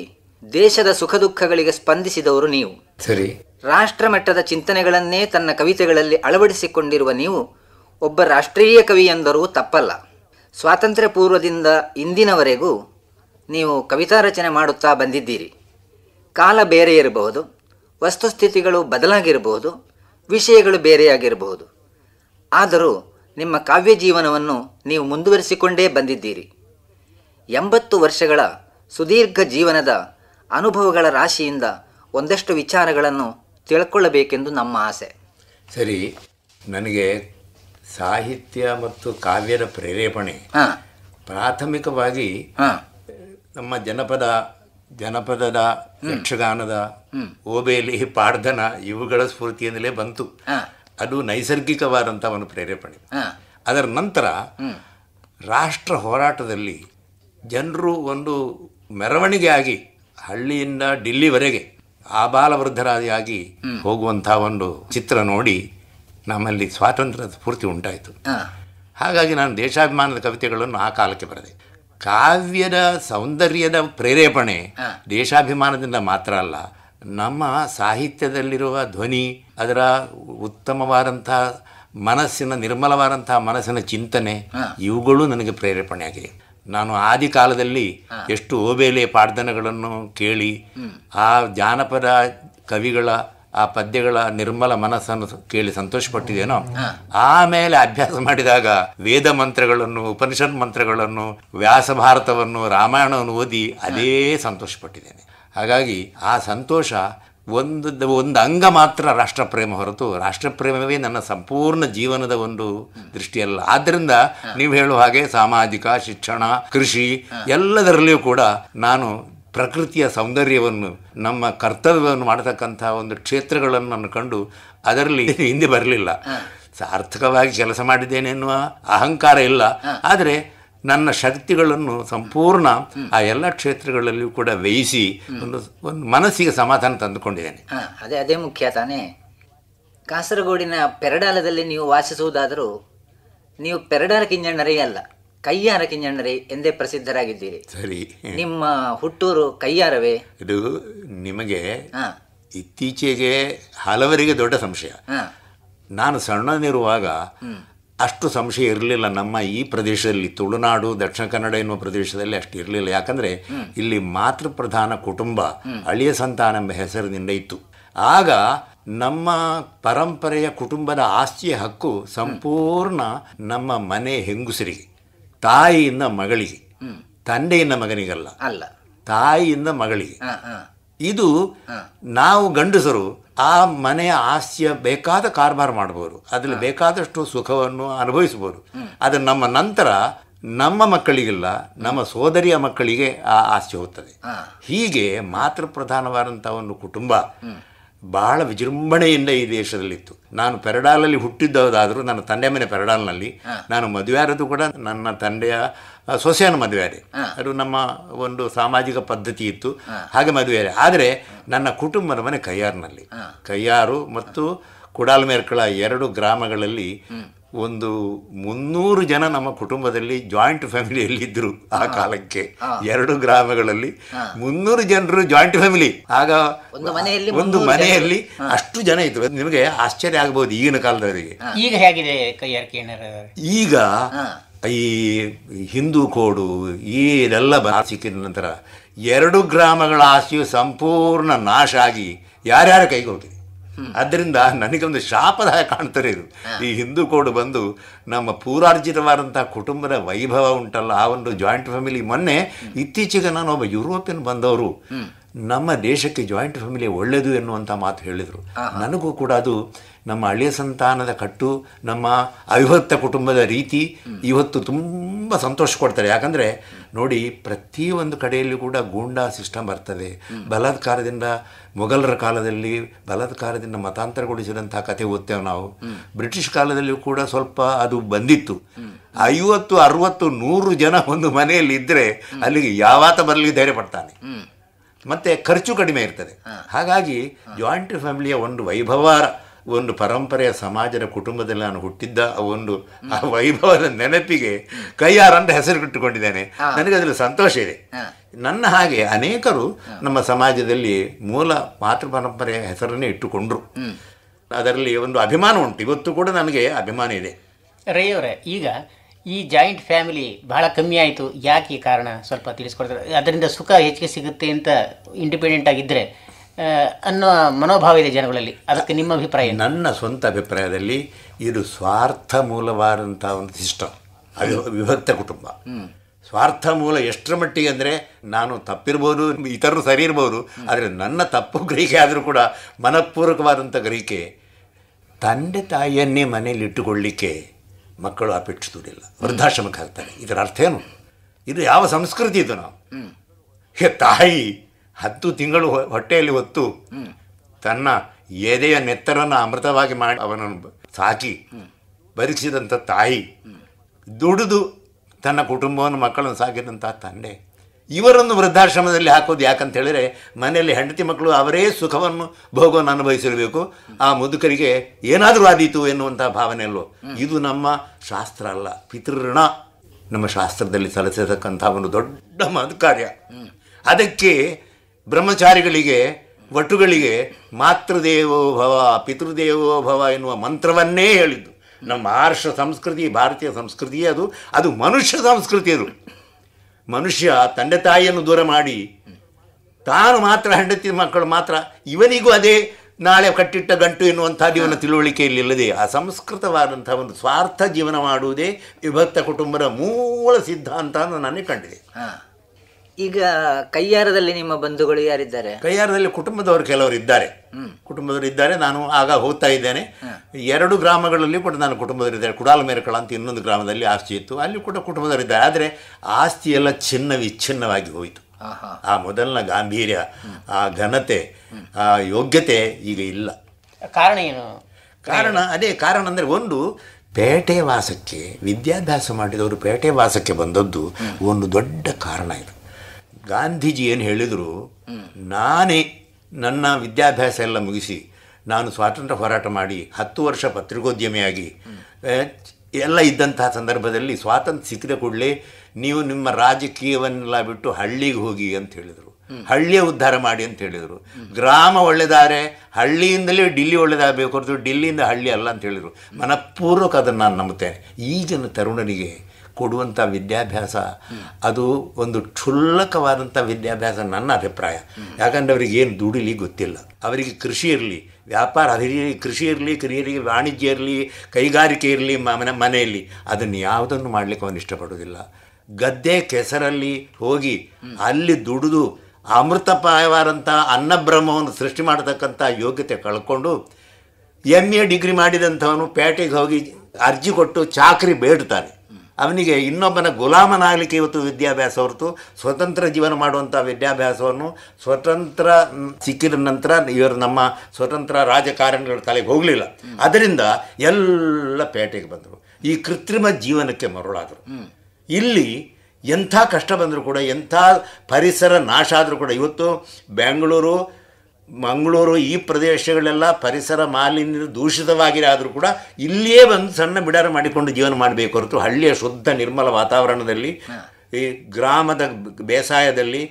ದೇಶದ ಸುಖ ದುಃಖಗಳಿಗೆ ಸ್ಪಂದಿಸಿದವರು ನೀವು ಸರಿ ರಾಷ್ಟ್ರ ಮಟ್ಟದ ಚಿಂತನೆಗಳನ್ನೇ ತನ್ನ ಕವಿತೆಗಳಲ್ಲಿ ಅಳವಡಿಸಿಕೊಂಡಿರುವ ನೀವು ಒಬ್ಬ ರಾಷ್ಟ್ರೀಯ ಕವಿ ಎಂದರೂ ತಪ್ಪಲ್ಲ ಸ್ವಾತಂತ್ರ್ಯ ಪೂರ್ವದಿಂದ ಇಂದಿನವರೆಗೂ ನೀವು ಕವಿತಾ ರಚನೆ ಮಾಡುತ್ತಾ ಬಂದಿದ್ದೀರಿ ಕಾಲ ಬೇರೆ ಇರಬಹುದು ವಸ್ತುಸ್ಥಿತಿಗಳು ಬದಲಾಗಿರಬಹುದು ವಿಷಯಗಳು ಬೇರೆಯಾಗಿರಬಹುದು ಆದರೂ ನಿಮ್ಮ ಕಾವ್ಯ ಜೀವನವನ್ನು ನೀವು ಮುಂದುವರಿಸಿಕೊಂಡೇ ಬಂದಿದ್ದೀರಿ ಎಂಬತ್ತು ವರ್ಷಗಳ ಸುದೀರ್ಘ ಜೀವನದ ಅನುಭವಗಳ ರಾಶಿಯಿಂದ ಒಂದಷ್ಟು ವಿಚಾರಗಳನ್ನು ತಿಳ್ಕೊಳ್ಳಬೇಕೆಂದು ನಮ್ಮ ಆಸೆ ಸರಿ ನನಗೆ ಸಾಹಿತ್ಯ ಮತ್ತು ಕಾವ್ಯದ ಪ್ರೇರೇಪಣೆ ಪ್ರಾಥಮಿಕವಾಗಿ ನಮ್ಮ ಜನಪದ ಜನಪದದ ಯಕ್ಷಗಾನದ ಓಬೇಲಿ ಪಾಡ್ದನ ಇವುಗಳ ಸ್ಫೂರ್ತಿಯಿಂದಲೇ ಬಂತು ಅದು ನೈಸರ್ಗಿಕವಾದಂಥ ಒಂದು ಪ್ರೇರೇಪಣೆ ಅದರ ನಂತರ ರಾಷ್ಟ್ರ ಹೋರಾಟದಲ್ಲಿ ಜನರು ಒಂದು ಮೆರವಣಿಗೆ ಆಗಿ ಹಳ್ಳಿಯಿಂದ ಡಿಲ್ಲಿವರೆಗೆ ಆ ಬಾಲವೃದ್ಧರಾದಿಯಾಗಿ ಹೋಗುವಂಥ ಒಂದು ಚಿತ್ರ ನೋಡಿ ನಮ್ಮಲ್ಲಿ ಸ್ವಾತಂತ್ರ್ಯದ ಸ್ಫೂರ್ತಿ ಉಂಟಾಯಿತು ಹಾಗಾಗಿ ನಾನು ದೇಶಾಭಿಮಾನದ ಕವಿತೆಗಳನ್ನು ಆ ಕಾಲಕ್ಕೆ ಬರೆದೆ ಕಾವ್ಯದ ಸೌಂದರ್ಯದ ಪ್ರೇರೇಪಣೆ ದೇಶಾಭಿಮಾನದಿಂದ ಮಾತ್ರ ಅಲ್ಲ ನಮ್ಮ ಸಾಹಿತ್ಯದಲ್ಲಿರುವ ಧ್ವನಿ ಅದರ ಉತ್ತಮವಾದಂಥ ಮನಸ್ಸಿನ ನಿರ್ಮಲವಾದಂಥ ಮನಸ್ಸಿನ ಚಿಂತನೆ ಇವುಗಳು ನನಗೆ ಪ್ರೇರೇಪಣೆಯಾಗಿದೆ ನಾನು ಆದಿ ಕಾಲದಲ್ಲಿ ಎಷ್ಟು ಓಬೇಲೆ ಪಾಡ್ದನಗಳನ್ನು ಕೇಳಿ ಆ ಜಾನಪದ ಕವಿಗಳ ಆ ಪದ್ಯಗಳ ನಿರ್ಮಲ ಮನಸ್ಸನ್ನು ಕೇಳಿ ಸಂತೋಷಪಟ್ಟಿದ್ದೇನೋ ಆಮೇಲೆ ಅಭ್ಯಾಸ ಮಾಡಿದಾಗ ವೇದ ಮಂತ್ರಗಳನ್ನು ಉಪನಿಷತ್ ಮಂತ್ರಗಳನ್ನು ವ್ಯಾಸ ಭಾರತವನ್ನು ರಾಮಾಯಣವನ್ನು ಓದಿ ಅದೇ ಸಂತೋಷಪಟ್ಟಿದ್ದೇನೆ ಹಾಗಾಗಿ ಆ ಸಂತೋಷ ಒಂದು ಒಂದು ಅಂಗ ಮಾತ್ರ ರಾಷ್ಟ್ರಪ್ರೇಮ ಹೊರತು ರಾಷ್ಟ್ರಪ್ರೇಮವೇ ನನ್ನ ಸಂಪೂರ್ಣ ಜೀವನದ ಒಂದು ದೃಷ್ಟಿಯಲ್ಲ ಆದ್ದರಿಂದ ನೀವು ಹೇಳುವ ಹಾಗೆ ಸಾಮಾಜಿಕ ಶಿಕ್ಷಣ ಕೃಷಿ ಎಲ್ಲದರಲ್ಲಿಯೂ ಕೂಡ ನಾನು ಪ್ರಕೃತಿಯ ಸೌಂದರ್ಯವನ್ನು ನಮ್ಮ ಕರ್ತವ್ಯವನ್ನು ಮಾಡತಕ್ಕಂತಹ ಒಂದು ಕ್ಷೇತ್ರಗಳನ್ನು ನಾನು ಕಂಡು ಅದರಲ್ಲಿ ಹಿಂದೆ ಬರಲಿಲ್ಲ ಸಾರ್ಥಕವಾಗಿ ಕೆಲಸ ಮಾಡಿದ್ದೇನೆ ಎನ್ನುವ ಅಹಂಕಾರ ಇಲ್ಲ ಆದರೆ ನನ್ನ ಶಕ್ತಿಗಳನ್ನು ಸಂಪೂರ್ಣ ಆ ಎಲ್ಲ ಕ್ಷೇತ್ರಗಳಲ್ಲಿಯೂ ಕೂಡ ವ್ಯಯಿಸಿ ಒಂದು ಒಂದು ಮನಸ್ಸಿಗೆ ಸಮಾಧಾನ ತಂದುಕೊಂಡಿದ್ದೇನೆ ಅದೇ ಅದೇ ಮುಖ್ಯ ತಾನೇ ಕಾಸರಗೋಡಿನ ಪೆರಡಾಲದಲ್ಲಿ ನೀವು ವಾಸಿಸುವುದಾದರೂ ನೀವು ಪೆರಡಾಲ ಕಿಂಜಣ್ಣರೇ ಅಲ್ಲ ಕೈಯಾರ ಕಿಂಜಣ್ಣರೇ ಎಂದೇ ಪ್ರಸಿದ್ಧರಾಗಿದ್ದೀರಿ ಸರಿ ನಿಮ್ಮ ಹುಟ್ಟೂರು ಕೈಯಾರವೇ ಇದು ನಿಮಗೆ ಇತ್ತೀಚೆಗೆ ಹಲವರಿಗೆ ದೊಡ್ಡ ಸಂಶಯ ನಾನು ಸಣ್ಣನಿರುವಾಗ ಅಷ್ಟು ಸಂಶಯ ಇರಲಿಲ್ಲ ನಮ್ಮ ಈ ಪ್ರದೇಶದಲ್ಲಿ ತುಳುನಾಡು ದಕ್ಷಿಣ ಕನ್ನಡ ಎನ್ನುವ ಪ್ರದೇಶದಲ್ಲಿ ಅಷ್ಟು ಇರಲಿಲ್ಲ ಯಾಕಂದರೆ ಇಲ್ಲಿ ಮಾತೃ ಪ್ರಧಾನ ಕುಟುಂಬ ಅಳಿಯ ಸಂತಾನ ಎಂಬ ಹೆಸರಿನಿಂದ ಇತ್ತು ಆಗ ನಮ್ಮ ಪರಂಪರೆಯ ಕುಟುಂಬದ ಆಸ್ತಿಯ ಹಕ್ಕು ಸಂಪೂರ್ಣ ನಮ್ಮ ಮನೆ ಹೆಂಗುಸರಿಗೆ ತಾಯಿಯಿಂದ ಮಗಳಿಗೆ ತಂದೆಯಿಂದ ಮಗನಿಗಲ್ಲ ಅಲ್ಲ ತಾಯಿಯಿಂದ ಮಗಳಿಗೆ ಇದು ನಾವು ಗಂಡಸರು ಆ ಮನೆಯ ಆಸ್ತಿಯ ಬೇಕಾದ ಕಾರ್ಬಾರ್ ಮಾಡಬಹುದು ಅದರಲ್ಲಿ ಬೇಕಾದಷ್ಟು ಸುಖವನ್ನು ಅನುಭವಿಸಬಹುದು ಅದು ನಮ್ಮ ನಂತರ ನಮ್ಮ ಮಕ್ಕಳಿಗಿಲ್ಲ ನಮ್ಮ ಸೋದರಿಯ ಮಕ್ಕಳಿಗೆ ಆ ಆಸ್ತಿ ಹೋಗ್ತದೆ ಹೀಗೆ ಮಾತೃ ಪ್ರಧಾನವಾದಂಥ ಒಂದು ಕುಟುಂಬ ಬಹಳ ವಿಜೃಂಭಣೆಯಿಂದ ಈ ದೇಶದಲ್ಲಿತ್ತು ನಾನು ಪೆರಡಾಲಲ್ಲಿ ಹುಟ್ಟಿದ್ದಾದರೂ ನನ್ನ ತಂದೆ ಮನೆ ಪೆರಡಾಲ್ನಲ್ಲಿ ನಾನು ಮದುವೆಯಾರದು ಕೂಡ ನನ್ನ ತಂದೆಯ ಸೊಸೆಯನ್ನು ಮದುವೆಯಾರೆ ಅದು ನಮ್ಮ ಒಂದು ಸಾಮಾಜಿಕ ಪದ್ಧತಿ ಇತ್ತು ಹಾಗೆ ಮದುವೆ ಆದರೆ ನನ್ನ ಕುಟುಂಬದ ಮನೆ ಕೈಯಾರ್ನಲ್ಲಿ ಕೈಯಾರು ಮತ್ತು ಕುಡಾಲ್ಮೇರ್ಕಳ ಎರಡು ಗ್ರಾಮಗಳಲ್ಲಿ ಒಂದು ಮುನ್ನೂರು ಜನ ನಮ್ಮ ಕುಟುಂಬದಲ್ಲಿ ಜಾಯಿಂಟ್ ಇದ್ರು ಆ ಕಾಲಕ್ಕೆ ಎರಡು ಗ್ರಾಮಗಳಲ್ಲಿ ಮುನ್ನೂರು ಜನರು ಜಾಯಿಂಟ್ ಫ್ಯಾಮಿಲಿ ಆಗ ಒಂದು ಮನೆಯಲ್ಲಿ ಅಷ್ಟು ಜನ ಇದ್ರು ನಿಮಗೆ ಆಶ್ಚರ್ಯ ಆಗಬಹುದು ಈಗಿನ ಕಾಲದವರಿಗೆ ಈಗ ಹೇಗಿದೆ ಈಗ ಈ ಹಿಂದೂ ಕೋಡು ಈ ಇದೆಲ್ಲ ಸಿಕ್ಕಿದ ನಂತರ ಎರಡು ಗ್ರಾಮಗಳ ಆಸೆಯು ಸಂಪೂರ್ಣ ನಾಶ ಆಗಿ ಯಾರ್ಯಾರ ಕೈಗೆ ಹೋಗಿದೆ ಅದರಿಂದ ನನಗೊಂದು ಶಾಪದ ಕಾಣ್ತಾರೆ ಇದು ಈ ಹಿಂದೂ ಕೋಡ್ ಬಂದು ನಮ್ಮ ಪೂರಾರ್ಜಿತವಾದಂತಹ ಕುಟುಂಬದ ವೈಭವ ಉಂಟಲ್ಲ ಆ ಒಂದು ಜಾಯಿಂಟ್ ಫ್ಯಾಮಿಲಿ ಮೊನ್ನೆ ಇತ್ತೀಚೆಗೆ ನಾನು ಒಬ್ಬ ಯುರೋಪಿಯನ್ ಬಂದವರು ನಮ್ಮ ದೇಶಕ್ಕೆ ಜಾಯಿಂಟ್ ಫ್ಯಾಮಿಲಿ ಒಳ್ಳೇದು ಎನ್ನುವಂಥ ಮಾತು ಹೇಳಿದರು ನನಗೂ ಕೂಡ ಅದು ನಮ್ಮ ಹಳೆಯ ಸಂತಾನದ ಕಟ್ಟು ನಮ್ಮ ಅವಿಭಕ್ತ ಕುಟುಂಬದ ರೀತಿ ಇವತ್ತು ತುಂಬ ಸಂತೋಷ ಕೊಡ್ತಾರೆ ಯಾಕಂದರೆ ನೋಡಿ ಪ್ರತಿಯೊಂದು ಕಡೆಯಲ್ಲೂ ಕೂಡ ಗೂಂಡಾ ಸಿಸ್ಟಮ್ ಬರ್ತದೆ ಬಲಾತ್ಕಾರದಿಂದ ಮೊಘಲರ ಕಾಲದಲ್ಲಿ ಬಲಾತ್ಕಾರದಿಂದ ಮತಾಂತರಗೊಳಿಸಿದಂಥ ಕಥೆ ಓದ್ತೇವೆ ನಾವು ಬ್ರಿಟಿಷ್ ಕಾಲದಲ್ಲಿಯೂ ಕೂಡ ಸ್ವಲ್ಪ ಅದು ಬಂದಿತ್ತು ಐವತ್ತು ಅರುವತ್ತು ನೂರು ಜನ ಒಂದು ಮನೆಯಲ್ಲಿ ಇದ್ದರೆ ಅಲ್ಲಿಗೆ ಯಾವಾತ ಬರಲಿ ಧೈರ್ಯ ಪಡ್ತಾನೆ ಮತ್ತೆ ಖರ್ಚು ಕಡಿಮೆ ಇರ್ತದೆ ಹಾಗಾಗಿ ಜಾಯಿಂಟ್ ಫ್ಯಾಮಿಲಿಯ ಒಂದು ವೈಭವ ಒಂದು ಪರಂಪರೆಯ ಸಮಾಜದ ಕುಟುಂಬದಲ್ಲಿ ನಾನು ಹುಟ್ಟಿದ್ದ ಒಂದು ಆ ವೈಭವದ ನೆನಪಿಗೆ ಕೈಯಾರ ಅಂತ ಇಟ್ಟುಕೊಂಡಿದ್ದೇನೆ ನನಗೆ ಅದರಲ್ಲಿ ಸಂತೋಷ ಇದೆ ನನ್ನ ಹಾಗೆ ಅನೇಕರು ನಮ್ಮ ಸಮಾಜದಲ್ಲಿ ಮೂಲ ಮಾತೃ ಪರಂಪರೆಯ ಹೆಸರನ್ನೇ ಇಟ್ಟುಕೊಂಡ್ರು ಅದರಲ್ಲಿ ಒಂದು ಅಭಿಮಾನ ಉಂಟು ಇವತ್ತು ಕೂಡ ನನಗೆ ಅಭಿಮಾನ ಇದೆ ರೈಯವರೇ ಈಗ ಈ ಜಾಯಿಂಟ್ ಫ್ಯಾಮಿಲಿ ಬಹಳ ಕಮ್ಮಿ ಆಯಿತು ಯಾಕೆ ಈ ಕಾರಣ ಸ್ವಲ್ಪ ತಿಳಿಸ್ಕೊಡ್ತಾರೆ ಅದರಿಂದ ಸುಖ ಹೆಚ್ಚಿಗೆ ಸಿಗುತ್ತೆ ಅಂತ ಇಂಡಿಪೆಂಡೆಂಟ್ ಆಗಿದ್ದರೆ ಅನ್ನೋ ಮನೋಭಾವ ಇದೆ ಜನಗಳಲ್ಲಿ ಅದಕ್ಕೆ ನಿಮ್ಮ ಅಭಿಪ್ರಾಯ ನನ್ನ ಸ್ವಂತ ಅಭಿಪ್ರಾಯದಲ್ಲಿ ಇದು ಸ್ವಾರ್ಥ ಮೂಲವಾದಂಥ ಒಂದು ಸಿಸ್ಟಮ್ ಅದು ವಿಭಕ್ತ ಕುಟುಂಬ ಸ್ವಾರ್ಥ ಮೂಲ ಎಷ್ಟರ ಮಟ್ಟಿಗೆ ಅಂದರೆ ನಾನು ತಪ್ಪಿರ್ಬೋದು ಇತರರು ಸರಿ ಇರ್ಬೋದು ಆದರೆ ನನ್ನ ತಪ್ಪು ಗ್ರಹಿಕೆ ಆದರೂ ಕೂಡ ಮನಃಪೂರ್ವಕವಾದಂಥ ಗ್ರಹಿಕೆ ತಂದೆ ತಾಯಿಯನ್ನೇ ಮನೇಲಿ ಇಟ್ಟುಕೊಳ್ಳಿಕ್ಕೆ ಮಕ್ಕಳು ಅಪೇಕ್ಷಿಸುವುದಿಲ್ಲ ವೃದ್ಧಾಶ್ರಮಕ್ಕೆ ಹಾಕ್ತಾರೆ ಇದರ ಅರ್ಥ ಏನು ಇದು ಯಾವ ಸಂಸ್ಕೃತಿ ಇದು ನಾವು ಹೇ ತಾಯಿ ಹತ್ತು ತಿಂಗಳು ಹೊಟ್ಟೆಯಲ್ಲಿ ಹೊತ್ತು ತನ್ನ ಎದೆಯ ನೆತ್ತರನ್ನು ಅಮೃತವಾಗಿ ಮಾಡಿ ಅವನನ್ನು ಸಾಕಿ ಬರಿಸಿದಂಥ ತಾಯಿ ದುಡಿದು ತನ್ನ ಕುಟುಂಬವನ್ನು ಮಕ್ಕಳನ್ನು ಸಾಕಿದಂಥ ತಂದೆ ಇವರನ್ನು ವೃದ್ಧಾಶ್ರಮದಲ್ಲಿ ಹಾಕೋದು ಯಾಕಂತ ಹೇಳಿದರೆ ಮನೆಯಲ್ಲಿ ಹೆಂಡತಿ ಮಕ್ಕಳು ಅವರೇ ಸುಖವನ್ನು ಭೋಗವನ್ನು ಅನುಭವಿಸಿರಬೇಕು ಆ ಮುದುಕರಿಗೆ ಏನಾದರೂ ಆದೀತು ಎನ್ನುವಂಥ ಭಾವನೆ ಅಲ್ಲೋ ಇದು ನಮ್ಮ ಶಾಸ್ತ್ರ ಅಲ್ಲ ಪಿತೃಋಣ ನಮ್ಮ ಶಾಸ್ತ್ರದಲ್ಲಿ ಸಲ್ಲಿಸತಕ್ಕಂಥ ಒಂದು ದೊಡ್ಡ ಕಾರ್ಯ ಅದಕ್ಕೆ ಬ್ರಹ್ಮಚಾರಿಗಳಿಗೆ ವಟುಗಳಿಗೆ ಮಾತೃದೇವೋ ಭವ ಪಿತೃದೇವೋ ಭವ ಎನ್ನುವ ಮಂತ್ರವನ್ನೇ ಹೇಳಿದ್ದು ನಮ್ಮ ಆರ್ಷ ಸಂಸ್ಕೃತಿ ಭಾರತೀಯ ಸಂಸ್ಕೃತಿ ಅದು ಅದು ಮನುಷ್ಯ ಸಂಸ್ಕೃತಿ ಅದು ಮನುಷ್ಯ ತಂದೆ ತಾಯಿಯನ್ನು ದೂರ ಮಾಡಿ ತಾನು ಮಾತ್ರ ಹೆಂಡತಿ ಮಕ್ಕಳು ಮಾತ್ರ ಇವನಿಗೂ ಅದೇ ನಾಳೆ ಕಟ್ಟಿಟ್ಟ ಗಂಟು ಎನ್ನುವಂಥ ಜೀವನ ಇಲ್ಲದೆ ಅಸಂಸ್ಕೃತವಾದಂಥ ಒಂದು ಸ್ವಾರ್ಥ ಜೀವನ ಮಾಡುವುದೇ ವಿಭಕ್ತ ಕುಟುಂಬದ ಮೂಲ ಸಿದ್ಧಾಂತ ನಾನು ನಾನೇ ಕಂಡಿದೆ ಈಗ ಕೈಯಾರದಲ್ಲಿ ನಿಮ್ಮ ಬಂಧುಗಳು ಯಾರಿದ್ದಾರೆ ಕೈಯಾರದಲ್ಲಿ ಕುಟುಂಬದವರು ಕೆಲವರು ಇದ್ದಾರೆ ಕುಟುಂಬದವರು ಇದ್ದಾರೆ ನಾನು ಆಗ ಹೋಗ್ತಾ ಇದ್ದೇನೆ ಎರಡು ಗ್ರಾಮಗಳಲ್ಲಿ ಕೂಡ ನಾನು ಕುಟುಂಬದವರು ಇದ್ದಾರೆ ಕುಡಾಲ ಮೇರಕಳ ಅಂತ ಇನ್ನೊಂದು ಗ್ರಾಮದಲ್ಲಿ ಆಸ್ತಿ ಇತ್ತು ಅಲ್ಲಿ ಕೂಡ ಕುಟುಂಬದವರು ಇದ್ದಾರೆ ಆದರೆ ಆಸ್ತಿ ಎಲ್ಲ ಚಿನ್ನ ವಿಚ್ಛಿನ್ನವಾಗಿ ಹೋಯಿತು ಆ ಮೊದಲಿನ ಗಾಂಭೀರ್ಯ ಆ ಘನತೆ ಆ ಯೋಗ್ಯತೆ ಈಗ ಇಲ್ಲ ಕಾರಣ ಏನು ಕಾರಣ ಅದೇ ಕಾರಣ ಅಂದರೆ ಒಂದು ಪೇಟೆ ವಾಸಕ್ಕೆ ವಿದ್ಯಾಭ್ಯಾಸ ಮಾಡಿದವರು ಪೇಟೆ ವಾಸಕ್ಕೆ ಬಂದದ್ದು ಒಂದು ದೊಡ್ಡ ಕಾರಣ ಇದು ಗಾಂಧೀಜಿ ಏನು ಹೇಳಿದರು ನಾನೇ ನನ್ನ ವಿದ್ಯಾಭ್ಯಾಸ ಎಲ್ಲ ಮುಗಿಸಿ ನಾನು ಸ್ವಾತಂತ್ರ್ಯ ಹೋರಾಟ ಮಾಡಿ ಹತ್ತು ವರ್ಷ ಪತ್ರಿಕೋದ್ಯಮಿಯಾಗಿ ಎಲ್ಲ ಇದ್ದಂತಹ ಸಂದರ್ಭದಲ್ಲಿ ಸ್ವಾತಂತ್ರ್ಯ ಸಿಕ್ಕಿದ ಕೂಡಲೇ ನೀವು ನಿಮ್ಮ ರಾಜಕೀಯವನ್ನೆಲ್ಲ ಬಿಟ್ಟು ಹಳ್ಳಿಗೆ ಹೋಗಿ ಅಂತ ಹೇಳಿದರು ಹಳ್ಳಿಯ ಉದ್ಧಾರ ಮಾಡಿ ಅಂತ ಹೇಳಿದರು ಗ್ರಾಮ ಒಳ್ಳೆದಾರೆ ಹಳ್ಳಿಯಿಂದಲೇ ಡಿಲ್ಲಿ ಒಳ್ಳೆದಾಗಬೇಕು ಹೊರತು ಡಿಲ್ಲಿಯಿಂದ ಹಳ್ಳಿ ಅಲ್ಲ ಅಂತ ಹೇಳಿದರು ಮನಪೂರ್ವಕ ಅದನ್ನು ನಾನು ನಂಬುತ್ತೇನೆ ಈಗಿನ ತರುಣನಿಗೆ ಕೊಡುವಂಥ ವಿದ್ಯಾಭ್ಯಾಸ ಅದು ಒಂದು ಕ್ಷುಲ್ಲಕವಾದಂಥ ವಿದ್ಯಾಭ್ಯಾಸ ನನ್ನ ಅಭಿಪ್ರಾಯ ಯಾಕಂದರೆ ಅವರಿಗೆ ಏನು ದುಡಿಲಿ ಗೊತ್ತಿಲ್ಲ ಅವರಿಗೆ ಕೃಷಿ ಇರಲಿ ವ್ಯಾಪಾರ ಅವರಿಗೆ ಕೃಷಿ ಇರಲಿ ಕ್ರಿಯರಿಗೆ ವಾಣಿಜ್ಯ ಇರಲಿ ಕೈಗಾರಿಕೆ ಇರಲಿ ಮನೆ ಮನೆಯಲ್ಲಿ ಅದನ್ನು ಯಾವುದನ್ನು ಮಾಡಲಿಕ್ಕೆ ಅವನು ಇಷ್ಟಪಡೋದಿಲ್ಲ ಗದ್ದೆ ಕೆಸರಲ್ಲಿ ಹೋಗಿ ಅಲ್ಲಿ ದುಡಿದು ಅಮೃತಪಾಯವಾದಂಥ ಅನ್ನಬ್ರಹ್ಮವನ್ನು ಸೃಷ್ಟಿ ಮಾಡತಕ್ಕಂಥ ಯೋಗ್ಯತೆ ಕಳ್ಕೊಂಡು ಎಮ್ ಎ ಡಿಗ್ರಿ ಮಾಡಿದಂಥವನು ಪೇಟೆಗೆ ಹೋಗಿ ಅರ್ಜಿ ಕೊಟ್ಟು ಚಾಕ್ರಿ ಬೇಡ್ತಾನೆ ಅವನಿಗೆ ಇನ್ನೊಬ್ಬನ ಗುಲಾಮನಾಗಲಿಕ್ಕೆ ಇವತ್ತು ವಿದ್ಯಾಭ್ಯಾಸ ಹೊರತು ಸ್ವತಂತ್ರ ಜೀವನ ಮಾಡುವಂಥ ವಿದ್ಯಾಭ್ಯಾಸವನ್ನು ಸ್ವತಂತ್ರ ಸಿಕ್ಕಿದ ನಂತರ ಇವರು ನಮ್ಮ ಸ್ವತಂತ್ರ ರಾಜಕಾರಣಿಗಳ ತಲೆಗೆ ಹೋಗಲಿಲ್ಲ ಅದರಿಂದ ಎಲ್ಲ ಪೇಟೆಗೆ ಬಂದರು ಈ ಕೃತ್ರಿಮ ಜೀವನಕ್ಕೆ ಮರುಳಾದರು ಇಲ್ಲಿ ಎಂಥ ಕಷ್ಟ ಬಂದರೂ ಕೂಡ ಎಂಥ ಪರಿಸರ ನಾಶ ಆದರೂ ಕೂಡ ಇವತ್ತು ಬೆಂಗಳೂರು ಮಂಗಳೂರು ಈ ಪ್ರದೇಶಗಳೆಲ್ಲ ಪರಿಸರ ಮಾಲಿನ್ಯ ದೂಷಿತವಾಗಿರಾದರೂ ಕೂಡ ಇಲ್ಲಿಯೇ ಒಂದು ಸಣ್ಣ ಬಿಡಾರ ಮಾಡಿಕೊಂಡು ಜೀವನ ಮಾಡಬೇಕು ಹೊರತು ಹಳ್ಳಿಯ ಶುದ್ಧ ನಿರ್ಮಲ ವಾತಾವರಣದಲ್ಲಿ ಈ ಗ್ರಾಮದ ಬೇಸಾಯದಲ್ಲಿ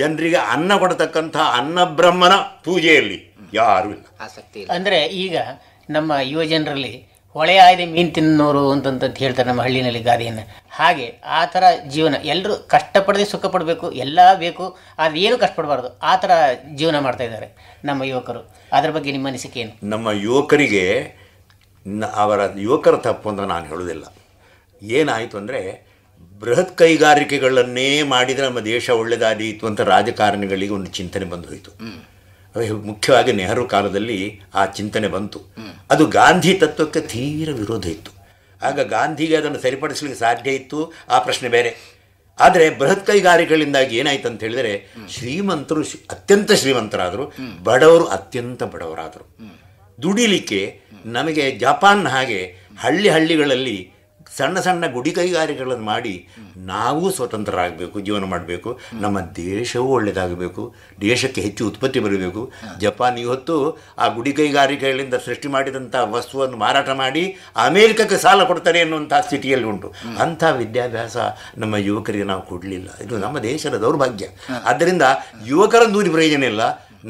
ಜನರಿಗೆ ಅನ್ನ ಕೊಡತಕ್ಕಂಥ ಅನ್ನಬ್ರಹ್ಮನ ಪೂಜೆಯಲ್ಲಿ ಯಾರು ಇಲ್ಲ ಆಸಕ್ತಿ ಇಲ್ಲ ಅಂದರೆ ಈಗ ನಮ್ಮ ಯುವಜನರಲ್ಲಿ ಹೊಳೆ ಆಯ್ದೆ ಮೀನು ತಿನ್ನೋರು ಅಂತಂತ ಹೇಳ್ತಾರೆ ನಮ್ಮ ಹಳ್ಳಿನಲ್ಲಿ ಗಾದೆಯನ್ನು ಹಾಗೆ ಆ ಥರ ಜೀವನ ಎಲ್ಲರೂ ಕಷ್ಟಪಡದೆ ಸುಖ ಪಡಬೇಕು ಎಲ್ಲ ಬೇಕು ಆದರೆ ಏನು ಕಷ್ಟಪಡಬಾರ್ದು ಆ ಥರ ಜೀವನ ಮಾಡ್ತಾ ಇದ್ದಾರೆ ನಮ್ಮ ಯುವಕರು ಅದರ ಬಗ್ಗೆ ನಿಮ್ಮ ಅನಿಸಿಕೆ ಏನು ನಮ್ಮ ಯುವಕರಿಗೆ ಅವರ ಯುವಕರ ತಪ್ಪು ಅಂತ ನಾನು ಹೇಳೋದಿಲ್ಲ ಏನಾಯಿತು ಅಂದರೆ ಬೃಹತ್ ಕೈಗಾರಿಕೆಗಳನ್ನೇ ಮಾಡಿದರೆ ನಮ್ಮ ದೇಶ ಒಳ್ಳೆಯದಾದೀತು ಅಂತ ರಾಜಕಾರಣಿಗಳಿಗೆ ಒಂದು ಚಿಂತನೆ ಬಂದು ಹೋಯಿತು ಮುಖ್ಯವಾಗಿ ನೆಹರು ಕಾಲದಲ್ಲಿ ಆ ಚಿಂತನೆ ಬಂತು ಅದು ಗಾಂಧಿ ತತ್ವಕ್ಕೆ ತೀರ ವಿರೋಧ ಇತ್ತು ಆಗ ಗಾಂಧಿಗೆ ಅದನ್ನು ಸರಿಪಡಿಸಲಿಕ್ಕೆ ಸಾಧ್ಯ ಇತ್ತು ಆ ಪ್ರಶ್ನೆ ಬೇರೆ ಆದರೆ ಬೃಹತ್ ಕೈಗಾರಿಕೆಗಳಿಂದಾಗಿ ಏನಾಯ್ತು ಅಂತ ಹೇಳಿದರೆ ಶ್ರೀಮಂತರು ಅತ್ಯಂತ ಶ್ರೀಮಂತರಾದರು ಬಡವರು ಅತ್ಯಂತ ಬಡವರಾದರು ದುಡಿಲಿಕ್ಕೆ ನಮಗೆ ಜಪಾನ್ ಹಾಗೆ ಹಳ್ಳಿ ಹಳ್ಳಿಗಳಲ್ಲಿ ಸಣ್ಣ ಸಣ್ಣ ಗುಡಿ ಕೈಗಾರಿಕೆಗಳನ್ನು ಮಾಡಿ ನಾವೂ ಆಗಬೇಕು ಜೀವನ ಮಾಡಬೇಕು ನಮ್ಮ ದೇಶವೂ ಒಳ್ಳೆಯದಾಗಬೇಕು ದೇಶಕ್ಕೆ ಹೆಚ್ಚು ಉತ್ಪತ್ತಿ ಬರಬೇಕು ಜಪಾನ್ ಇವತ್ತು ಆ ಗುಡಿ ಕೈಗಾರಿಕೆಗಳಿಂದ ಸೃಷ್ಟಿ ಮಾಡಿದಂಥ ವಸ್ತುವನ್ನು ಮಾರಾಟ ಮಾಡಿ ಅಮೇರಿಕಕ್ಕೆ ಸಾಲ ಕೊಡ್ತಾರೆ ಎನ್ನುವಂಥ ಸ್ಥಿತಿಯಲ್ಲಿ ಉಂಟು ಅಂಥ ವಿದ್ಯಾಭ್ಯಾಸ ನಮ್ಮ ಯುವಕರಿಗೆ ನಾವು ಕೊಡಲಿಲ್ಲ ಇದು ನಮ್ಮ ದೇಶದ ದೌರ್ಭಾಗ್ಯ ಆದ್ದರಿಂದ ಯುವಕರ ದೂರಿ ಪ್ರಯೋಜನ ಇಲ್ಲ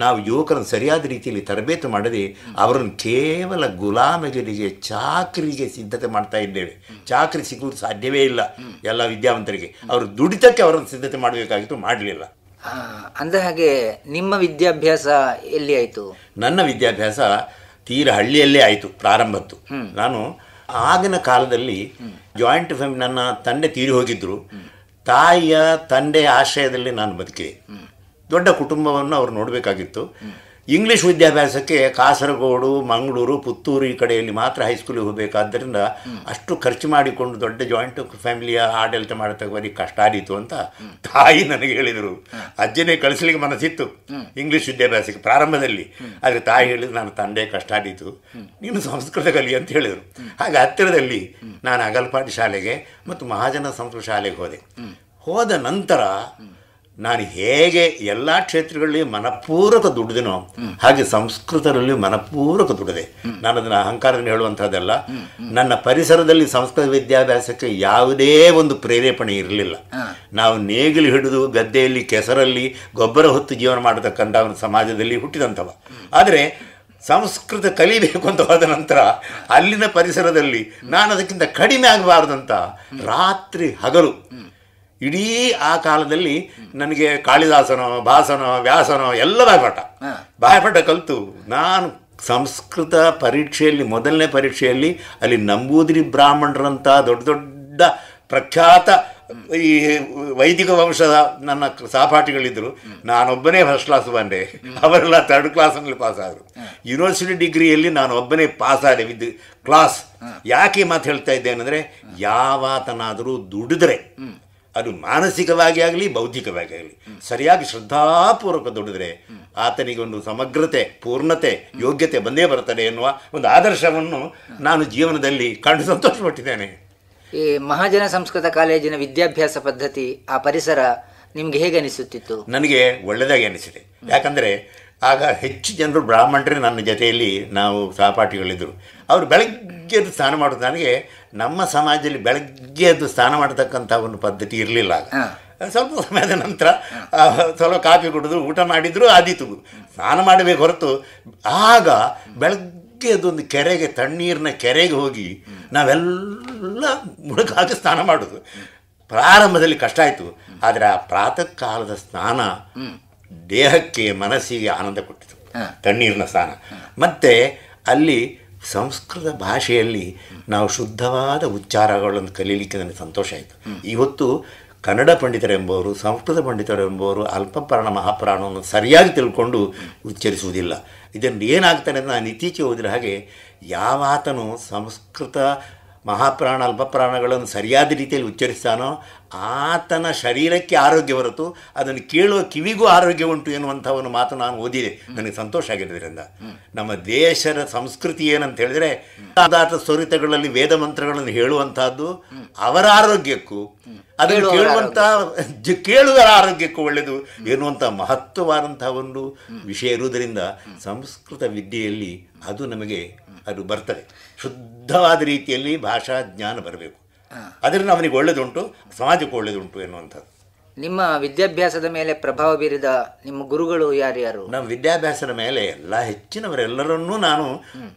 ನಾವು ಯುವಕರನ್ನು ಸರಿಯಾದ ರೀತಿಯಲ್ಲಿ ತರಬೇತಿ ಮಾಡದೆ ಅವರನ್ನು ಕೇವಲ ಗುಲಾಮಗಳಿಗೆ ಚಾಕರಿಗೆ ಸಿದ್ಧತೆ ಮಾಡ್ತಾ ಇದ್ದೇವೆ ಚಾಕರಿ ಸಿಗುವುದು ಸಾಧ್ಯವೇ ಇಲ್ಲ ಎಲ್ಲ ವಿದ್ಯಾವಂತರಿಗೆ ಅವರು ದುಡಿತಕ್ಕೆ ಅವರನ್ನು ಸಿದ್ಧತೆ ಮಾಡಬೇಕಾಗಿತ್ತು ಮಾಡಲಿಲ್ಲ ಅಂದ ಹಾಗೆ ನಿಮ್ಮ ವಿದ್ಯಾಭ್ಯಾಸ ಎಲ್ಲಿ ಆಯಿತು ನನ್ನ ವಿದ್ಯಾಭ್ಯಾಸ ತೀರ ಹಳ್ಳಿಯಲ್ಲೇ ಆಯಿತು ಪ್ರಾರಂಭದ್ದು ನಾನು ಆಗಿನ ಕಾಲದಲ್ಲಿ ಜಾಯಿಂಟ್ ಫ್ಯಾಮಿಲಿ ನನ್ನ ತಂದೆ ತೀರಿ ಹೋಗಿದ್ರು ತಾಯಿಯ ತಂದೆಯ ಆಶ್ರಯದಲ್ಲಿ ನಾನು ಬದುಕಿದೆ ದೊಡ್ಡ ಕುಟುಂಬವನ್ನು ಅವ್ರು ನೋಡಬೇಕಾಗಿತ್ತು ಇಂಗ್ಲೀಷ್ ವಿದ್ಯಾಭ್ಯಾಸಕ್ಕೆ ಕಾಸರಗೋಡು ಮಂಗಳೂರು ಪುತ್ತೂರು ಈ ಕಡೆಯಲ್ಲಿ ಮಾತ್ರ ಹೈಸ್ಕೂಲಿಗೆ ಹೋಗಬೇಕಾದ್ದರಿಂದ ಅಷ್ಟು ಖರ್ಚು ಮಾಡಿಕೊಂಡು ದೊಡ್ಡ ಜಾಯಿಂಟ್ ಫ್ಯಾಮಿಲಿಯ ಆಡಳಿತ ಮಾಡತಕ್ಕ ಬರೀ ಕಷ್ಟ ಆದೀತು ಅಂತ ತಾಯಿ ನನಗೆ ಹೇಳಿದರು ಅಜ್ಜನೇ ಕಳಿಸ್ಲಿಕ್ಕೆ ಮನಸ್ಸಿತ್ತು ಇಂಗ್ಲೀಷ್ ವಿದ್ಯಾಭ್ಯಾಸಕ್ಕೆ ಪ್ರಾರಂಭದಲ್ಲಿ ಆದರೆ ತಾಯಿ ಹೇಳಿದ್ರು ನನ್ನ ತಂದೆ ಕಷ್ಟ ಆದೀತು ನೀನು ಸಂಸ್ಕೃತ ಕಲಿ ಅಂತ ಹೇಳಿದರು ಹಾಗೆ ಹತ್ತಿರದಲ್ಲಿ ನಾನು ಅಗಲ್ಪಾಡಿ ಶಾಲೆಗೆ ಮತ್ತು ಮಹಾಜನ ಸಂಸ್ಕೃತ ಶಾಲೆಗೆ ಹೋದೆ ಹೋದ ನಂತರ ನಾನು ಹೇಗೆ ಎಲ್ಲ ಕ್ಷೇತ್ರಗಳಲ್ಲಿ ಮನಪೂರ್ವಕ ದುಡ್ದಿನೋ ಹಾಗೆ ಸಂಸ್ಕೃತದಲ್ಲಿ ಮನಪೂರ್ವಕ ದುಡಿದೆ ನಾನು ಅದನ್ನು ಅಹಂಕಾರದಿಂದ ಹೇಳುವಂಥದ್ದಲ್ಲ ನನ್ನ ಪರಿಸರದಲ್ಲಿ ಸಂಸ್ಕೃತ ವಿದ್ಯಾಭ್ಯಾಸಕ್ಕೆ ಯಾವುದೇ ಒಂದು ಪ್ರೇರೇಪಣೆ ಇರಲಿಲ್ಲ ನಾವು ನೇಗಿಲು ಹಿಡಿದು ಗದ್ದೆಯಲ್ಲಿ ಕೆಸರಲ್ಲಿ ಗೊಬ್ಬರ ಹೊತ್ತು ಜೀವನ ಮಾಡತಕ್ಕಂಥ ಒಂದು ಸಮಾಜದಲ್ಲಿ ಹುಟ್ಟಿದಂಥವ ಆದರೆ ಸಂಸ್ಕೃತ ಕಲಿಬೇಕು ಅಂತ ಹೋದ ನಂತರ ಅಲ್ಲಿನ ಪರಿಸರದಲ್ಲಿ ನಾನು ಅದಕ್ಕಿಂತ ಕಡಿಮೆ ಆಗಬಾರ್ದಂತ ರಾತ್ರಿ ಹಗಲು ಇಡೀ ಆ ಕಾಲದಲ್ಲಿ ನನಗೆ ಕಾಳಿದಾಸನೋ ಭಾಸನೋ ವ್ಯಾಸನೋ ಎಲ್ಲ ಬಾಯಪಾಠ ಬಾಯಪಾಠ ಕಲಿತು ನಾನು ಸಂಸ್ಕೃತ ಪರೀಕ್ಷೆಯಲ್ಲಿ ಮೊದಲನೇ ಪರೀಕ್ಷೆಯಲ್ಲಿ ಅಲ್ಲಿ ನಂಬೂದಿರಿ ಬ್ರಾಹ್ಮಣರಂಥ ದೊಡ್ಡ ದೊಡ್ಡ ಪ್ರಖ್ಯಾತ ಈ ವೈದಿಕ ವಂಶದ ನನ್ನ ಸಹಪಾಠಿಗಳಿದ್ದರು ನಾನೊಬ್ಬನೇ ಫಸ್ಟ್ ಕ್ಲಾಸ್ ಬಂದೆ ಅವರೆಲ್ಲ ತರ್ಡ್ ಕ್ಲಾಸಲ್ಲಿ ಪಾಸಾದರು ಯೂನಿವರ್ಸಿಟಿ ಡಿಗ್ರಿಯಲ್ಲಿ ನಾನು ಒಬ್ಬನೇ ಪಾಸಾದೆ ವಿದ್ ಕ್ಲಾಸ್ ಯಾಕೆ ಮಾತು ಹೇಳ್ತಾ ಇದ್ದೇನೆಂದರೆ ಯಾವಾತನಾದರೂ ದುಡಿದ್ರೆ ಅದು ಮಾನಸಿಕವಾಗಿ ಆಗಲಿ ಬೌದ್ಧಿಕವಾಗಿ ಆಗಲಿ ಸರಿಯಾಗಿ ಶ್ರದ್ಧಾಪೂರ್ವಕ ದುಡಿದ್ರೆ ಆತನಿಗೊಂದು ಸಮಗ್ರತೆ ಪೂರ್ಣತೆ ಯೋಗ್ಯತೆ ಬಂದೇ ಬರ್ತದೆ ಎನ್ನುವ ಒಂದು ಆದರ್ಶವನ್ನು ನಾನು ಜೀವನದಲ್ಲಿ ಕಂಡು ಸಂತೋಷಪಟ್ಟಿದ್ದೇನೆ ಈ ಮಹಾಜನ ಸಂಸ್ಕೃತ ಕಾಲೇಜಿನ ವಿದ್ಯಾಭ್ಯಾಸ ಪದ್ಧತಿ ಆ ಪರಿಸರ ನಿಮ್ಗೆ ಹೇಗೆ ಅನಿಸುತ್ತಿತ್ತು ನನಗೆ ಒಳ್ಳೆಯದಾಗಿ ಅನಿಸಿದೆ ಯಾಕಂದರೆ ಆಗ ಹೆಚ್ಚು ಜನರು ಬ್ರಾಹ್ಮಣರೇ ನನ್ನ ಜೊತೆಯಲ್ಲಿ ನಾವು ಸಹಪಾಠಿಗಳಿದ್ದರು ಅವರು ಬೆಳಗ್ಗೆ ಸ್ನಾನ ಮಾಡೋದು ನನಗೆ ನಮ್ಮ ಸಮಾಜದಲ್ಲಿ ಬೆಳಗ್ಗೆದ್ದು ಸ್ನಾನ ಮಾಡತಕ್ಕಂಥ ಒಂದು ಪದ್ಧತಿ ಇರಲಿಲ್ಲ ಸ್ವಲ್ಪ ಸಮಯದ ನಂತರ ಸ್ವಲ್ಪ ಕಾಫಿ ಕುಡಿದ್ರು ಊಟ ಮಾಡಿದ್ರು ಆದೀತು ಸ್ನಾನ ಮಾಡಬೇಕು ಹೊರತು ಆಗ ಬೆಳಗ್ಗೆ ಅದೊಂದು ಕೆರೆಗೆ ತಣ್ಣೀರಿನ ಕೆರೆಗೆ ಹೋಗಿ ನಾವೆಲ್ಲ ಮುಳುಗಾಗಿ ಸ್ನಾನ ಮಾಡೋದು ಪ್ರಾರಂಭದಲ್ಲಿ ಕಷ್ಟ ಆಯಿತು ಆದರೆ ಆ ಪ್ರಾತಃ ಕಾಲದ ಸ್ನಾನ ದೇಹಕ್ಕೆ ಮನಸ್ಸಿಗೆ ಆನಂದ ಕೊಟ್ಟಿತು ತಣ್ಣೀರಿನ ಸ್ಥಾನ ಮತ್ತು ಅಲ್ಲಿ ಸಂಸ್ಕೃತ ಭಾಷೆಯಲ್ಲಿ ನಾವು ಶುದ್ಧವಾದ ಉಚ್ಚಾರಗಳನ್ನು ಕಲೀಲಿಕ್ಕೆ ನನಗೆ ಸಂತೋಷ ಆಯಿತು ಇವತ್ತು ಕನ್ನಡ ಪಂಡಿತರೆಂಬವರು ಸಂಸ್ಕೃತ ಪಂಡಿತರೆಂಬವರು ಅಲ್ಪಪ್ರಾಣ ಮಹಾಪ್ರಾಣವನ್ನು ಸರಿಯಾಗಿ ತಿಳ್ಕೊಂಡು ಉಚ್ಚರಿಸುವುದಿಲ್ಲ ಇದನ್ನು ಏನಾಗ್ತಾನೆ ಅಂತ ನಾನು ಇತ್ತೀಚೆಗೆ ಓದಿರೋ ಹಾಗೆ ಯಾವಾತನು ಸಂಸ್ಕೃತ ಮಹಾಪ್ರಾಣ ಅಲ್ಪಪ್ರಾಣಗಳನ್ನು ಸರಿಯಾದ ರೀತಿಯಲ್ಲಿ ಉಚ್ಚರಿಸ್ತಾನೋ ಆತನ ಶರೀರಕ್ಕೆ ಆರೋಗ್ಯ ಹೊರತು ಅದನ್ನು ಕೇಳುವ ಕಿವಿಗೂ ಆರೋಗ್ಯ ಉಂಟು ಎನ್ನುವಂಥ ಒಂದು ಮಾತು ನಾನು ಓದಿದೆ ನನಗೆ ಸಂತೋಷ ಆಗಿರೋದ್ರಿಂದ ನಮ್ಮ ದೇಶದ ಸಂಸ್ಕೃತಿ ಏನಂತ ಹೇಳಿದರೆ ಅದಾತ ಸ್ವರಿತಗಳಲ್ಲಿ ವೇದ ಮಂತ್ರಗಳನ್ನು ಹೇಳುವಂತಹದ್ದು ಅವರ ಆರೋಗ್ಯಕ್ಕೂ ಅದನ್ನು ಕೇಳುವಂಥ ಕೇಳುವರ ಆರೋಗ್ಯಕ್ಕೂ ಒಳ್ಳೆಯದು ಎನ್ನುವಂಥ ಮಹತ್ವವಾದಂತಹ ಒಂದು ವಿಷಯ ಇರುವುದರಿಂದ ಸಂಸ್ಕೃತ ವಿದ್ಯೆಯಲ್ಲಿ ಅದು ನಮಗೆ ಅದು ಬರ್ತದೆ ಶುದ್ಧವಾದ ರೀತಿಯಲ್ಲಿ ಭಾಷಾ ಜ್ಞಾನ ಬರಬೇಕು ಅದರಿಂದ ಅವನಿಗೆ ಒಳ್ಳೆಯದುಂಟು ಸಮಾಜಕ್ಕೆ ಒಳ್ಳೆಯದುಂಟು ಎನ್ನುವಂಥದ್ದು ನಿಮ್ಮ ವಿದ್ಯಾಭ್ಯಾಸದ ಮೇಲೆ ಪ್ರಭಾವ ಬೀರಿದ ನಿಮ್ಮ ಗುರುಗಳು ಯಾರ್ಯಾರು ನಮ್ಮ ವಿದ್ಯಾಭ್ಯಾಸದ ಮೇಲೆ ಎಲ್ಲ ಹೆಚ್ಚಿನವರೆಲ್ಲರನ್ನೂ ನಾನು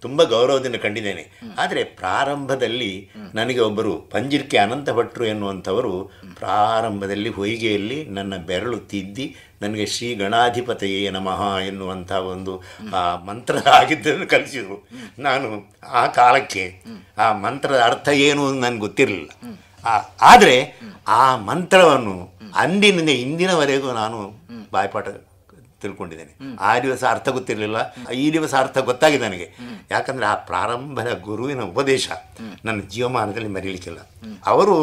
ತುಂಬ ಗೌರವದಿಂದ ಕಂಡಿದ್ದೇನೆ ಆದರೆ ಪ್ರಾರಂಭದಲ್ಲಿ ನನಗೆ ಒಬ್ಬರು ಪಂಜಿರ್ಕೆ ಅನಂತ ಭಟ್ರು ಎನ್ನುವಂಥವರು ಪ್ರಾರಂಭದಲ್ಲಿ ಹೊಯ್ಗೆಯಲ್ಲಿ ನನ್ನ ಬೆರಳು ತಿದ್ದಿ ನನಗೆ ಶ್ರೀ ಗಣಾಧಿಪತಿಯೇ ನಮಃ ಎನ್ನುವಂಥ ಒಂದು ಆ ಮಂತ್ರ ಆಗಿದ್ದನ್ನು ಕಲಿಸಿದರು ನಾನು ಆ ಕಾಲಕ್ಕೆ ಆ ಮಂತ್ರದ ಅರ್ಥ ಏನು ನನಗೆ ಗೊತ್ತಿರಲಿಲ್ಲ ಆದರೆ ಆ ಮಂತ್ರವನ್ನು ಅಂದಿನಿಂದ ಇಂದಿನವರೆಗೂ ನಾನು ಬಾಯ್ಪಾಠ ತಿಳ್ಕೊಂಡಿದ್ದೇನೆ ಆ ದಿವಸ ಅರ್ಥ ಗೊತ್ತಿರಲಿಲ್ಲ ಈ ದಿವಸ ಅರ್ಥ ಗೊತ್ತಾಗಿದೆ ನನಗೆ ಯಾಕಂದರೆ ಆ ಪ್ರಾರಂಭದ ಗುರುವಿನ ಉಪದೇಶ ನನ್ನ ಜೀವಮಾನದಲ್ಲಿ ಮರೀಲಿಕ್ಕಿಲ್ಲ ಅವರು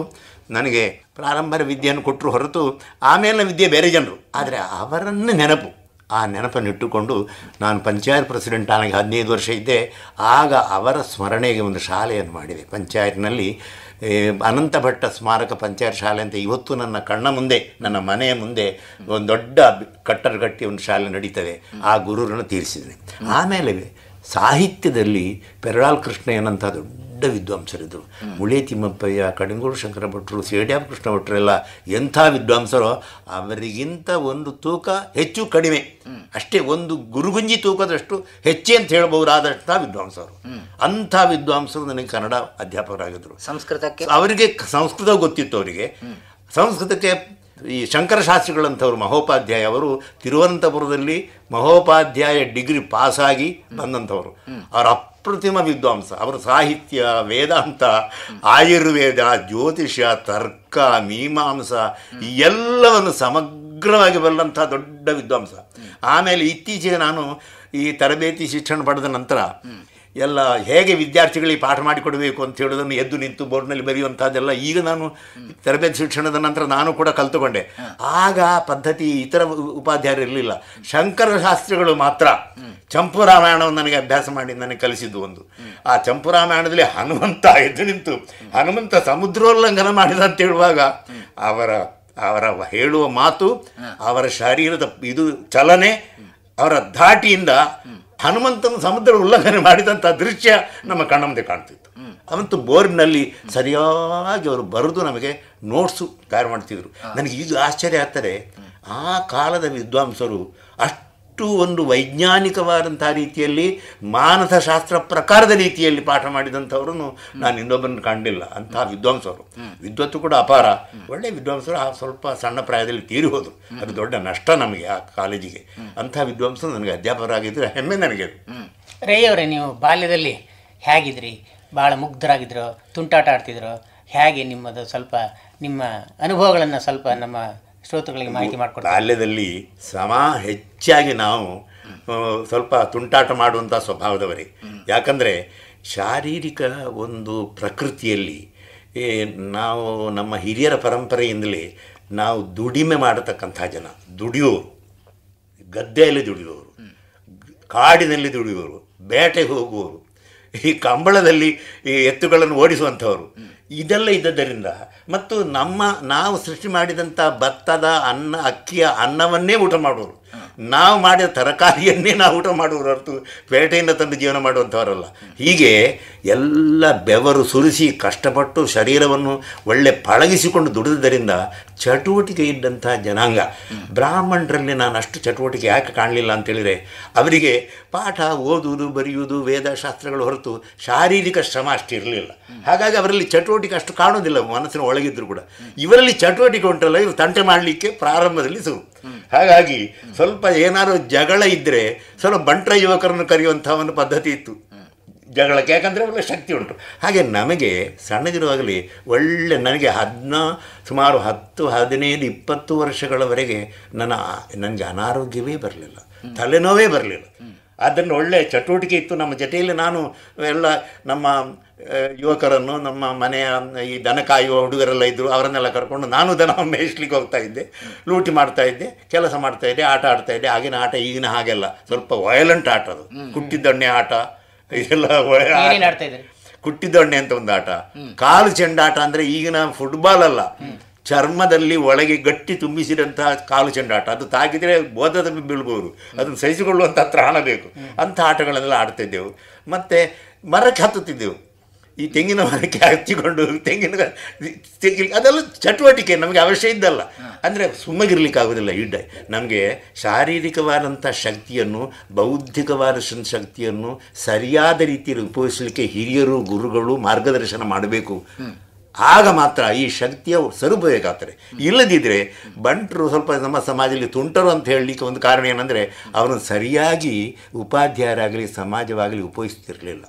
ನನಗೆ ಪ್ರಾರಂಭದ ವಿದ್ಯೆಯನ್ನು ಕೊಟ್ಟರು ಹೊರತು ಆಮೇಲೆ ವಿದ್ಯೆ ಬೇರೆ ಜನರು ಆದರೆ ಅವರನ್ನು ನೆನಪು ಆ ನೆನಪನ್ನು ಇಟ್ಟುಕೊಂಡು ನಾನು ಪಂಚಾಯತ್ ಪ್ರೆಸಿಡೆಂಟ್ ನನಗೆ ಹದಿನೈದು ವರ್ಷ ಇದ್ದೆ ಆಗ ಅವರ ಸ್ಮರಣೆಗೆ ಒಂದು ಶಾಲೆಯನ್ನು ಮಾಡಿದೆ ಪಂಚಾಯತ್ನಲ್ಲಿ ಅನಂತ ಭಟ್ಟ ಸ್ಮಾರಕ ಪಂಚಾಯತ್ ಶಾಲೆ ಅಂತ ಇವತ್ತು ನನ್ನ ಕಣ್ಣ ಮುಂದೆ ನನ್ನ ಮನೆಯ ಮುಂದೆ ಒಂದು ದೊಡ್ಡ ಕಟ್ಟರ್ಗಟ್ಟಿ ಒಂದು ಶಾಲೆ ನಡೀತದೆ ಆ ಗುರುರನ್ನು ತೀರಿಸಿದೆ ಆಮೇಲೆ ಸಾಹಿತ್ಯದಲ್ಲಿ ಪೆರಳಾಲ್ ಕೃಷ್ಣ ಏನಂತ ದೊಡ್ಡ ದೊಡ್ಡ ವಿದ್ವಾಂಸರಿದ್ದರು ಮುಳೆ ತಿಮ್ಮಪ್ಪಯ್ಯ ಕಡಂಗೂರು ಶಂಕರ ಭಟ್ರು ಸೇಡ್ಯಾಮ್ ಕೃಷ್ಣ ಭಟ್ರೆಲ್ಲ ಎಂಥ ವಿದ್ವಾಂಸರೋ ಅವರಿಗಿಂತ ಒಂದು ತೂಕ ಹೆಚ್ಚು ಕಡಿಮೆ ಅಷ್ಟೇ ಒಂದು ಗುರುಗುಂಜಿ ತೂಕದಷ್ಟು ಹೆಚ್ಚೆ ಅಂತ ಹೇಳಬಹುದಾದಂಥ ವಿದ್ವಾಂಸರು ಅಂಥ ವಿದ್ವಾಂಸರು ನನಗೆ ಕನ್ನಡ ಅಧ್ಯಾಪಕರಾಗಿದ್ದರು ಸಂಸ್ಕೃತಕ್ಕೆ ಅವರಿಗೆ ಸಂಸ್ಕೃತ ಗೊತ್ತಿತ್ತು ಅವರಿಗೆ ಸಂಸ್ಕೃತಕ್ಕೆ ಈ ಶಂಕರಶಾಸ್ತ್ರಿಗಳಂಥವ್ರು ಮಹೋಪಾಧ್ಯಾಯ ಅವರು ತಿರುವನಂತಪುರದಲ್ಲಿ ಮಹೋಪಾಧ್ಯಾಯ ಡಿಗ್ರಿ ಪಾಸಾಗಿ ಬಂದಂಥವ್ರು ಅವರ ಅಪ್ರತಿಮ ವಿದ್ವಾಂಸ ಅವರು ಸಾಹಿತ್ಯ ವೇದಾಂತ ಆಯುರ್ವೇದ ಜ್ಯೋತಿಷ ತರ್ಕ ಮೀಮಾಂಸ ಎಲ್ಲವನ್ನು ಸಮಗ್ರವಾಗಿ ಬಲ್ಲಂಥ ದೊಡ್ಡ ವಿದ್ವಾಂಸ ಆಮೇಲೆ ಇತ್ತೀಚೆಗೆ ನಾನು ಈ ತರಬೇತಿ ಶಿಕ್ಷಣ ಪಡೆದ ನಂತರ ಎಲ್ಲ ಹೇಗೆ ವಿದ್ಯಾರ್ಥಿಗಳಿಗೆ ಪಾಠ ಮಾಡಿಕೊಡಬೇಕು ಅಂತ ಹೇಳೋದನ್ನು ಎದ್ದು ನಿಂತು ಬೋರ್ಡ್ನಲ್ಲಿ ಬರೆಯುವಂಥದ್ದೆಲ್ಲ ಈಗ ನಾನು ತರಬೇತಿ ಶಿಕ್ಷಣದ ನಂತರ ನಾನು ಕೂಡ ಕಲ್ತುಕೊಂಡೆ ಆಗ ಪದ್ಧತಿ ಇತರ ಉಪಾಧ್ಯಾಯರು ಇರಲಿಲ್ಲ ಶಂಕರ ಶಾಸ್ತ್ರಿಗಳು ಮಾತ್ರ ಚಂಪುರಾಮಾಯಣವನ್ನು ನನಗೆ ಅಭ್ಯಾಸ ಮಾಡಿ ನನಗೆ ಕಲಿಸಿದ್ದು ಒಂದು ಆ ಚಂಪು ರಾಮಾಯಣದಲ್ಲಿ ಹನುಮಂತ ಎದ್ದು ನಿಂತು ಹನುಮಂತ ಸಮುದ್ರೋಲ್ಲಂಘನ ಮಾಡಿದ ಅಂತ ಹೇಳುವಾಗ ಅವರ ಅವರ ಹೇಳುವ ಮಾತು ಅವರ ಶರೀರದ ಇದು ಚಲನೆ ಅವರ ಧಾಟಿಯಿಂದ ಹನುಮಂತನ ಸಮುದ್ರ ಉಲ್ಲಂಘನೆ ಮಾಡಿದಂಥ ದೃಶ್ಯ ನಮ್ಮ ಕಣ್ಣ ಮುಂದೆ ಕಾಣ್ತಿತ್ತು ಅವಂತೂ ಬೋರ್ಡ್ನಲ್ಲಿ ಸರಿಯಾಗಿ ಅವರು ಬರೆದು ನಮಗೆ ನೋಟ್ಸು ತಯಾರು ಮಾಡ್ತಿದ್ರು ನನಗೆ ಈಗ ಆಶ್ಚರ್ಯ ಆಗ್ತಾರೆ ಆ ಕಾಲದ ವಿದ್ವಾಂಸರು ಅಷ್ಟು ಅಷ್ಟು ಒಂದು ವೈಜ್ಞಾನಿಕವಾದಂಥ ರೀತಿಯಲ್ಲಿ ಮಾನಸಶಾಸ್ತ್ರ ಪ್ರಕಾರದ ರೀತಿಯಲ್ಲಿ ಪಾಠ ಮಾಡಿದಂಥವ್ರು ನಾನು ಇನ್ನೊಬ್ಬರನ್ನು ಕಂಡಿಲ್ಲ ಅಂತಹ ವಿದ್ವಾಂಸರು ವಿದ್ವತ್ತು ಕೂಡ ಅಪಾರ ಒಳ್ಳೆಯ ವಿದ್ವಾಂಸರು ಸ್ವಲ್ಪ ಸಣ್ಣ ಪ್ರಾಯದಲ್ಲಿ ತೀರಿ ಹೋದರು ಅದು ದೊಡ್ಡ ನಷ್ಟ ನಮಗೆ ಆ ಕಾಲೇಜಿಗೆ ಅಂತಹ ವಿದ್ವಾಂಸರು ನನಗೆ ಅಧ್ಯಾಪಕರಾಗಿದ್ದರೆ ಹೆಮ್ಮೆ ನನಗೆ ರೇ ಅವರೇ ನೀವು ಬಾಲ್ಯದಲ್ಲಿ ಹೇಗಿದ್ರಿ ಭಾಳ ಮುಗ್ಧರಾಗಿದ್ರು ತುಂಟಾಟ ಆಡ್ತಿದ್ರು ಹೇಗೆ ನಿಮ್ಮದು ಸ್ವಲ್ಪ ನಿಮ್ಮ ಅನುಭವಗಳನ್ನು ಸ್ವಲ್ಪ ನಮ್ಮ ಶ್ರೋತೃಗಳಿಗೆ ಮಾಹಿತಿ ಮಾಡಿಕೊಡ್ತೀವಿ ಬಾಲ್ಯದಲ್ಲಿ ಸಮ ಹೆಚ್ಚಾಗಿ ನಾವು ಸ್ವಲ್ಪ ತುಂಟಾಟ ಮಾಡುವಂಥ ಸ್ವಭಾವದವರೇ ಯಾಕಂದರೆ ಶಾರೀರಿಕ ಒಂದು ಪ್ರಕೃತಿಯಲ್ಲಿ ನಾವು ನಮ್ಮ ಹಿರಿಯರ ಪರಂಪರೆಯಿಂದಲೇ ನಾವು ದುಡಿಮೆ ಮಾಡತಕ್ಕಂಥ ಜನ ದುಡಿಯೋರು ಗದ್ದೆಯಲ್ಲಿ ದುಡಿಯೋರು ಕಾಡಿನಲ್ಲಿ ದುಡಿಯೋರು ಬೇಟೆ ಹೋಗುವವರು ಈ ಕಂಬಳದಲ್ಲಿ ಈ ಎತ್ತುಗಳನ್ನು ಓಡಿಸುವಂಥವ್ರು ಇದೆಲ್ಲ ಇದ್ದದ್ದರಿಂದ ಮತ್ತು ನಮ್ಮ ನಾವು ಸೃಷ್ಟಿ ಮಾಡಿದಂಥ ಭತ್ತದ ಅನ್ನ ಅಕ್ಕಿಯ ಅನ್ನವನ್ನೇ ಊಟ ಮಾಡೋರು ನಾವು ಮಾಡಿದ ತರಕಾರಿಯನ್ನೇ ನಾವು ಊಟ ಮಾಡುವ ಹೊರತು ಪೇಟೆಯಿಂದ ತಂದು ಜೀವನ ಮಾಡುವಂಥವರಲ್ಲ ಹೀಗೆ ಎಲ್ಲ ಬೆವರು ಸುರಿಸಿ ಕಷ್ಟಪಟ್ಟು ಶರೀರವನ್ನು ಒಳ್ಳೆ ಪಳಗಿಸಿಕೊಂಡು ದುಡಿದುದರಿಂದ ಚಟುವಟಿಕೆ ಇದ್ದಂಥ ಜನಾಂಗ ಬ್ರಾಹ್ಮಣರಲ್ಲಿ ನಾನು ಅಷ್ಟು ಚಟುವಟಿಕೆ ಯಾಕೆ ಕಾಣಲಿಲ್ಲ ಅಂತೇಳಿದರೆ ಅವರಿಗೆ ಪಾಠ ಓದುವುದು ಬರೆಯುವುದು ಶಾಸ್ತ್ರಗಳು ಹೊರತು ಶಾರೀರಿಕ ಶ್ರಮ ಅಷ್ಟಿರಲಿಲ್ಲ ಇರಲಿಲ್ಲ ಹಾಗಾಗಿ ಅವರಲ್ಲಿ ಚಟುವಟಿಕೆ ಅಷ್ಟು ಕಾಣೋದಿಲ್ಲ ಮನಸ್ಸಿನ ಒಳಗಿದ್ರು ಕೂಡ ಇವರಲ್ಲಿ ಚಟುವಟಿಕೆ ಉಂಟಲ್ಲ ಇವರು ತಂಟೆ ಮಾಡಲಿಕ್ಕೆ ಪ್ರಾರಂಭದಲ್ಲಿ ಶುರು ಹಾಗಾಗಿ ಸ್ವಲ್ಪ ಏನಾದರೂ ಜಗಳ ಇದ್ದರೆ ಸ್ವಲ್ಪ ಬಂಟ್ರ ಯುವಕರನ್ನು ಕರೆಯುವಂಥ ಒಂದು ಪದ್ಧತಿ ಇತ್ತು ಜಗಳಕ್ಕೆ ಯಾಕಂದರೆ ಒಳ್ಳೆ ಶಕ್ತಿ ಉಂಟು ಹಾಗೆ ನಮಗೆ ಸಣ್ಣದಿರುವಾಗಲಿ ಒಳ್ಳೆ ನನಗೆ ಹದಿನ ಸುಮಾರು ಹತ್ತು ಹದಿನೈದು ಇಪ್ಪತ್ತು ವರ್ಷಗಳವರೆಗೆ ನನ್ನ ನನಗೆ ಅನಾರೋಗ್ಯವೇ ಬರಲಿಲ್ಲ ತಲೆನೋವೇ ಬರಲಿಲ್ಲ ಅದನ್ನು ಒಳ್ಳೆಯ ಚಟುವಟಿಕೆ ಇತ್ತು ನಮ್ಮ ಜೊತೆಯಲ್ಲಿ ನಾನು ಎಲ್ಲ ನಮ್ಮ ಯುವಕರನ್ನು ನಮ್ಮ ಮನೆಯ ಈ ದನ ಕಾಯುವ ಹುಡುಗರೆಲ್ಲ ಇದ್ದರು ಅವರನ್ನೆಲ್ಲ ಕರ್ಕೊಂಡು ನಾನು ದನ ಮೇಯಿಸ್ಲಿಕ್ಕೆ ಹೋಗ್ತಾ ಇದ್ದೆ ಲೂಟಿ ಮಾಡ್ತಾ ಇದ್ದೆ ಕೆಲಸ ಮಾಡ್ತಾ ಇದ್ದೆ ಆಟ ಆಡ್ತಾ ಇದ್ದೆ ಆಗಿನ ಆಟ ಈಗಿನ ಹಾಗೆಲ್ಲ ಸ್ವಲ್ಪ ವಯಲೆಂಟ್ ಆಟ ಅದು ಕುಟ್ಟಿದ್ದೊಣ್ಣೆ ಆಟ ಇದೆಲ್ಲ ಕುಟ್ಟಿದ್ದೊಣ್ಣೆ ಅಂತ ಒಂದು ಆಟ ಕಾಲು ಚೆಂಡಾಟ ಅಂದರೆ ಈಗಿನ ಫುಟ್ಬಾಲ್ ಅಲ್ಲ ಚರ್ಮದಲ್ಲಿ ಒಳಗೆ ಗಟ್ಟಿ ತುಂಬಿಸಿದಂತಹ ಕಾಲು ಚೆಂಡಾಟ ಅದು ತಾಗಿದರೆ ಬೋಧದ ಬೀಳ್ಬೋದು ಅದನ್ನು ಸಹಿಸಿಕೊಳ್ಳುವಂಥ ಹಣ ಬೇಕು ಅಂಥ ಆಟಗಳನ್ನೆಲ್ಲ ಆಡ್ತಿದ್ದೆವು ಮತ್ತು ಮರಕ್ಕೆ ಹತ್ತುತ್ತಿದ್ದೆವು ಈ ತೆಂಗಿನ ಮರಕ್ಕೆ ಹಚ್ಚಿಕೊಂಡು ತೆಂಗಿನ ತೆಂಗಿನ ಅದೆಲ್ಲ ಚಟುವಟಿಕೆ ನಮಗೆ ಅವಶ್ಯ ಇದ್ದಲ್ಲ ಅಂದರೆ ಆಗೋದಿಲ್ಲ ಇಡ್ಡ ನಮಗೆ ಶಾರೀರಿಕವಾದಂಥ ಶಕ್ತಿಯನ್ನು ಬೌದ್ಧಿಕವಾದ ಶಕ್ತಿಯನ್ನು ಸರಿಯಾದ ರೀತಿಯಲ್ಲಿ ಉಪಯೋಗಿಸಲಿಕ್ಕೆ ಹಿರಿಯರು ಗುರುಗಳು ಮಾರ್ಗದರ್ಶನ ಮಾಡಬೇಕು ಆಗ ಮಾತ್ರ ಈ ಶಕ್ತಿಯ ಸದುಪಯೋಗ ಇಲ್ಲದಿದ್ದರೆ ಬಂಟರು ಸ್ವಲ್ಪ ನಮ್ಮ ಸಮಾಜದಲ್ಲಿ ತುಂಟರು ಅಂತ ಹೇಳಲಿಕ್ಕೆ ಒಂದು ಕಾರಣ ಏನಂದರೆ ಅವರನ್ನು ಸರಿಯಾಗಿ ಉಪಾಧ್ಯಾಯರಾಗಲಿ ಸಮಾಜವಾಗಲಿ ಉಪಯೋಗಿಸ್ತಿರಲಿಲ್ಲ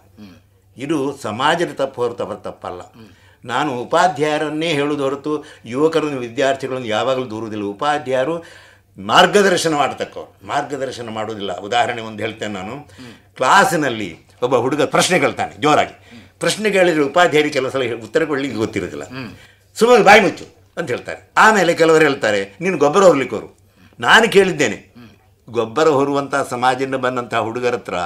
ಇದು ಸಮಾಜದ ತಪ್ಪು ಹೊರತು ಅವರ ತಪ್ಪಲ್ಲ ನಾನು ಉಪಾಧ್ಯಾಯರನ್ನೇ ಹೇಳೋದು ಹೊರತು ಯುವಕರನ್ನು ವಿದ್ಯಾರ್ಥಿಗಳನ್ನು ಯಾವಾಗಲೂ ದೂರುವುದಿಲ್ಲ ಉಪಾಧ್ಯಾಯರು ಮಾರ್ಗದರ್ಶನ ಮಾಡತಕ್ಕವ್ರು ಮಾರ್ಗದರ್ಶನ ಮಾಡೋದಿಲ್ಲ ಉದಾಹರಣೆ ಒಂದು ಹೇಳ್ತೇನೆ ನಾನು ಕ್ಲಾಸಿನಲ್ಲಿ ಒಬ್ಬ ಹುಡುಗ ಪ್ರಶ್ನೆ ಕೇಳ್ತಾನೆ ಜೋರಾಗಿ ಪ್ರಶ್ನೆ ಕೇಳಿದರೆ ಉಪಾಧ್ಯಾಯರು ಕೆಲವು ಸಲ ಉತ್ತರ ಕೊಡಲಿಕ್ಕೆ ಗೊತ್ತಿರೋದಿಲ್ಲ ಸುಮ್ಮನೆ ಬಾಯಿ ಮುಚ್ಚು ಅಂತ ಹೇಳ್ತಾರೆ ಆಮೇಲೆ ಕೆಲವರು ಹೇಳ್ತಾರೆ ನೀನು ಗೊಬ್ಬರ ಹೊರಲಿಕ್ಕೋರು ನಾನು ಕೇಳಿದ್ದೇನೆ ಗೊಬ್ಬರ ಹೊರುವಂಥ ಸಮಾಜದಿಂದ ಬಂದಂಥ ಹುಡುಗರ ಹತ್ರ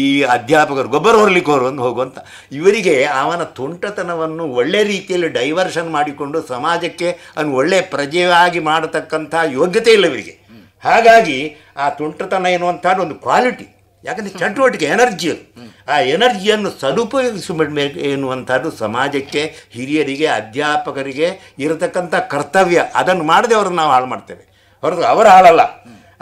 ಈ ಅಧ್ಯಾಪಕರು ಗೊಬ್ಬರ ಹೊರಲಿಕ್ಕೋರು ಅಂದು ಅಂತ ಹೋಗುವಂಥ ಇವರಿಗೆ ಅವನ ತುಂಟತನವನ್ನು ಒಳ್ಳೆ ರೀತಿಯಲ್ಲಿ ಡೈವರ್ಷನ್ ಮಾಡಿಕೊಂಡು ಸಮಾಜಕ್ಕೆ ಅವನು ಒಳ್ಳೆ ಪ್ರಜೆಯಾಗಿ ಮಾಡತಕ್ಕಂಥ ಯೋಗ್ಯತೆ ಇಲ್ಲ ಇವರಿಗೆ ಹಾಗಾಗಿ ಆ ತುಂಟತನ ಎನ್ನುವಂಥ ಒಂದು ಕ್ವಾಲಿಟಿ ಯಾಕಂದರೆ ಚಟುವಟಿಕೆ ಎನರ್ಜಿ ಆ ಎನರ್ಜಿಯನ್ನು ಸದುಪಯೋಗಿಸಿ ಎನ್ನುವಂಥದ್ದು ಸಮಾಜಕ್ಕೆ ಹಿರಿಯರಿಗೆ ಅಧ್ಯಾಪಕರಿಗೆ ಇರತಕ್ಕಂಥ ಕರ್ತವ್ಯ ಅದನ್ನು ಮಾಡದೆ ಅವ್ರನ್ನ ನಾವು ಹಾಳು ಮಾಡ್ತೇವೆ ಹೊರತು ಅವರು ಹಾಳಲ್ಲ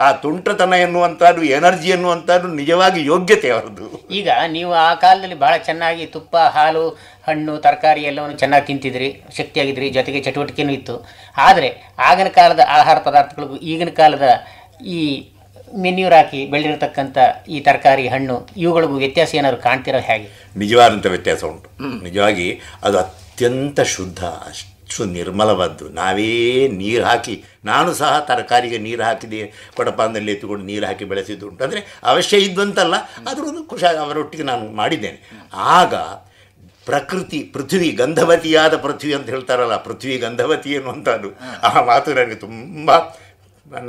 ಆ ತುಂಟತನ ಎನ್ನುವಂಥದ್ದು ಎನರ್ಜಿ ಎನ್ನುವಂಥದ್ದು ನಿಜವಾಗಿ ಯೋಗ್ಯತೆ ಅವರದ್ದು ಈಗ ನೀವು ಆ ಕಾಲದಲ್ಲಿ ಭಾಳ ಚೆನ್ನಾಗಿ ತುಪ್ಪ ಹಾಲು ಹಣ್ಣು ತರಕಾರಿ ಎಲ್ಲವನ್ನು ಚೆನ್ನಾಗಿ ತಿಂತಿದ್ರಿ ಶಕ್ತಿಯಾಗಿದ್ರಿ ಜೊತೆಗೆ ಚಟುವಟಿಕೆನೂ ಇತ್ತು ಆದರೆ ಆಗಿನ ಕಾಲದ ಆಹಾರ ಪದಾರ್ಥಗಳಿಗೂ ಈಗಿನ ಕಾಲದ ಈ ಮೆನ್ಯೂರ್ ಹಾಕಿ ಬೆಳೆದಿರತಕ್ಕಂಥ ಈ ತರಕಾರಿ ಹಣ್ಣು ಇವುಗಳಿಗೂ ವ್ಯತ್ಯಾಸ ಏನಾದ್ರು ಕಾಣ್ತಿರೋ ಹೇಗೆ ನಿಜವಾದಂಥ ವ್ಯತ್ಯಾಸ ಉಂಟು ನಿಜವಾಗಿ ಅದು ಅತ್ಯಂತ ಶುದ್ಧ ಅಷ್ಟು ನಿರ್ಮಲವಾದ್ದು ನಾವೇ ನೀರು ಹಾಕಿ ನಾನು ಸಹ ತರಕಾರಿಗೆ ನೀರು ಹಾಕಿದೆ ಕೊಡಪಾನದಲ್ಲಿ ಎತ್ತುಕೊಂಡು ನೀರು ಹಾಕಿ ಬೆಳೆಸಿದ್ದು ಉಂಟು ಅಂದರೆ ಅವಶ್ಯ ಇದ್ದಂತಲ್ಲ ಅದರೊಂದು ಖುಷಿ ಅವರೊಟ್ಟಿಗೆ ನಾನು ಮಾಡಿದ್ದೇನೆ ಆಗ ಪ್ರಕೃತಿ ಪೃಥ್ವಿ ಗಂಧವತಿಯಾದ ಪೃಥ್ವಿ ಅಂತ ಹೇಳ್ತಾರಲ್ಲ ಪೃಥ್ವಿ ಗಂಧವತಿ ಅನ್ನುವಂಥದ್ದು ಆ ಮಾತು ನನಗೆ ತುಂಬ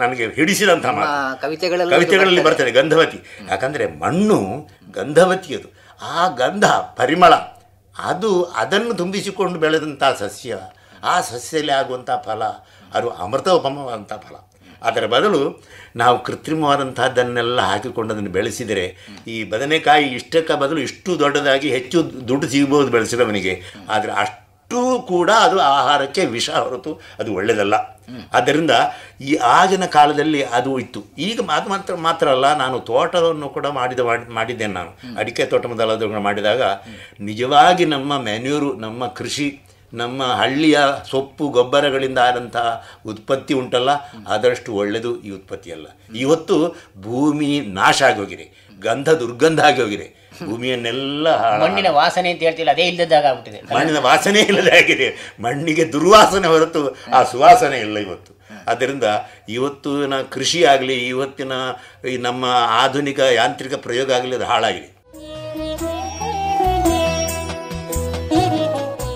ನನಗೆ ಹಿಡಿಸಿದಂಥ ಮಾತು ಕವಿತೆಗಳಲ್ಲಿ ಕವಿತೆಗಳಲ್ಲಿ ಬರ್ತದೆ ಗಂಧವತಿ ಯಾಕಂದರೆ ಮಣ್ಣು ಗಂಧವತಿಯದು ಆ ಗಂಧ ಪರಿಮಳ ಅದು ಅದನ್ನು ತುಂಬಿಸಿಕೊಂಡು ಬೆಳೆದಂಥ ಸಸ್ಯ ಆ ಸಸ್ಯದಲ್ಲಿ ಆಗುವಂಥ ಫಲ ಅದು ಅಮೃತೋಪಮವಾದಂಥ ಫಲ ಅದರ ಬದಲು ನಾವು ಕೃತ್ರಿಮವಾದಂಥದ್ದನ್ನೆಲ್ಲ ಹಾಕಿಕೊಂಡು ಅದನ್ನು ಬೆಳೆಸಿದರೆ ಈ ಬದನೆಕಾಯಿ ಇಷ್ಟಕ್ಕೆ ಬದಲು ಇಷ್ಟು ದೊಡ್ಡದಾಗಿ ಹೆಚ್ಚು ದುಡ್ಡು ಸಿಗ್ಬೋದು ಬೆಳೆಸಿದವನಿಗೆ ಆದರೆ ಅಷ್ಟು ಅಷ್ಟೂ ಕೂಡ ಅದು ಆಹಾರಕ್ಕೆ ವಿಷ ಹೊರತು ಅದು ಒಳ್ಳೆಯದಲ್ಲ ಆದ್ದರಿಂದ ಈ ಆಗಿನ ಕಾಲದಲ್ಲಿ ಅದು ಇತ್ತು ಈಗ ಮಾತು ಮಾತ್ರ ಮಾತ್ರ ಅಲ್ಲ ನಾನು ತೋಟವನ್ನು ಕೂಡ ಮಾಡಿದ ಮಾಡಿದ್ದೇನೆ ನಾನು ಅಡಿಕೆ ತೋಟ ಮೊದಲಾದವುಗಳನ್ನು ಮಾಡಿದಾಗ ನಿಜವಾಗಿ ನಮ್ಮ ಮೆನ್ಯೂರು ನಮ್ಮ ಕೃಷಿ ನಮ್ಮ ಹಳ್ಳಿಯ ಸೊಪ್ಪು ಗೊಬ್ಬರಗಳಿಂದ ಆದಂತಹ ಉತ್ಪತ್ತಿ ಉಂಟಲ್ಲ ಅದರಷ್ಟು ಒಳ್ಳೆಯದು ಈ ಉತ್ಪತ್ತಿಯಲ್ಲ ಇವತ್ತು ಭೂಮಿ ನಾಶ ಆಗೋಗಿದೆ ಗಂಧ ದುರ್ಗಂಧ ಆಗಿ ಹೋಗಿದೆ ಭೂಮಿಯನ್ನೆಲ್ಲ ಮಣ್ಣಿನ ವಾಸನೆ ಅಂತ ಹೇಳ್ತಿಲ್ಲ ಅದೇ ಇಲ್ಲದಾಗ ಆಗ್ಬಿಟ್ಟಿದೆ ಮಣ್ಣಿನ ವಾಸನೆ ಇಲ್ಲದಾಗಿದೆ ಮಣ್ಣಿಗೆ ದುರ್ವಾಸನೆ ಹೊರತು ಆ ಸುವಾಸನೆ ಇಲ್ಲ ಇವತ್ತು ಆದ್ದರಿಂದ ಇವತ್ತಿನ ಕೃಷಿ ಆಗಲಿ ಇವತ್ತಿನ ಈ ನಮ್ಮ ಆಧುನಿಕ ಯಾಂತ್ರಿಕ ಪ್ರಯೋಗ ಆಗಲಿ ಅದು ಹಾಳಾಗಿದೆ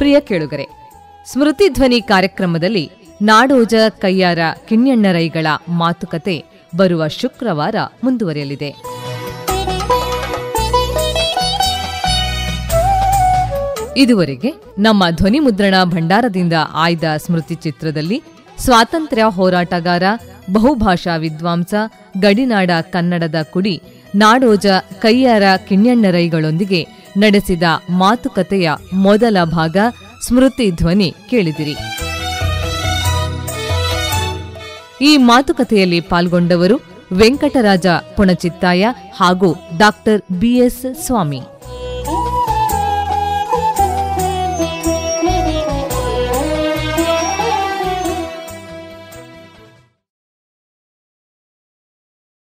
ಪ್ರಿಯ ಕೇಳುಗರೆ ಸ್ಮೃತಿ ಧ್ವನಿ ಕಾರ್ಯಕ್ರಮದಲ್ಲಿ ನಾಡೋಜ ಕಯ್ಯಾರ ಕಿಣ್ಯಣ್ಣರೈಗಳ ಮಾತುಕತೆ ಬರುವ ಶುಕ್ರವಾರ ಮುಂದುವರಿಯಲಿದೆ ಇದುವರೆಗೆ ನಮ್ಮ ಧ್ವನಿ ಮುದ್ರಣ ಭಂಡಾರದಿಂದ ಆಯ್ದ ಸ್ಮೃತಿ ಚಿತ್ರದಲ್ಲಿ ಸ್ವಾತಂತ್ರ್ಯ ಹೋರಾಟಗಾರ ಬಹುಭಾಷಾ ವಿದ್ವಾಂಸ ಗಡಿನಾಡ ಕನ್ನಡದ ಕುಡಿ ನಾಡೋಜ ಕೈಯಾರ ಕಿಣ್ಯಣ್ಣರೈಗಳೊಂದಿಗೆ ನಡೆಸಿದ ಮಾತುಕತೆಯ ಮೊದಲ ಭಾಗ ಸ್ಮೃತಿ ಧ್ವನಿ ಕೇಳಿದಿರಿ ಈ ಮಾತುಕತೆಯಲ್ಲಿ ಪಾಲ್ಗೊಂಡವರು ವೆಂಕಟರಾಜ ಪುಣಚಿತ್ತಾಯ ಹಾಗೂ ಡಾಕ್ಟರ್ ಬಿಎಸ್ ಸ್ವಾಮಿ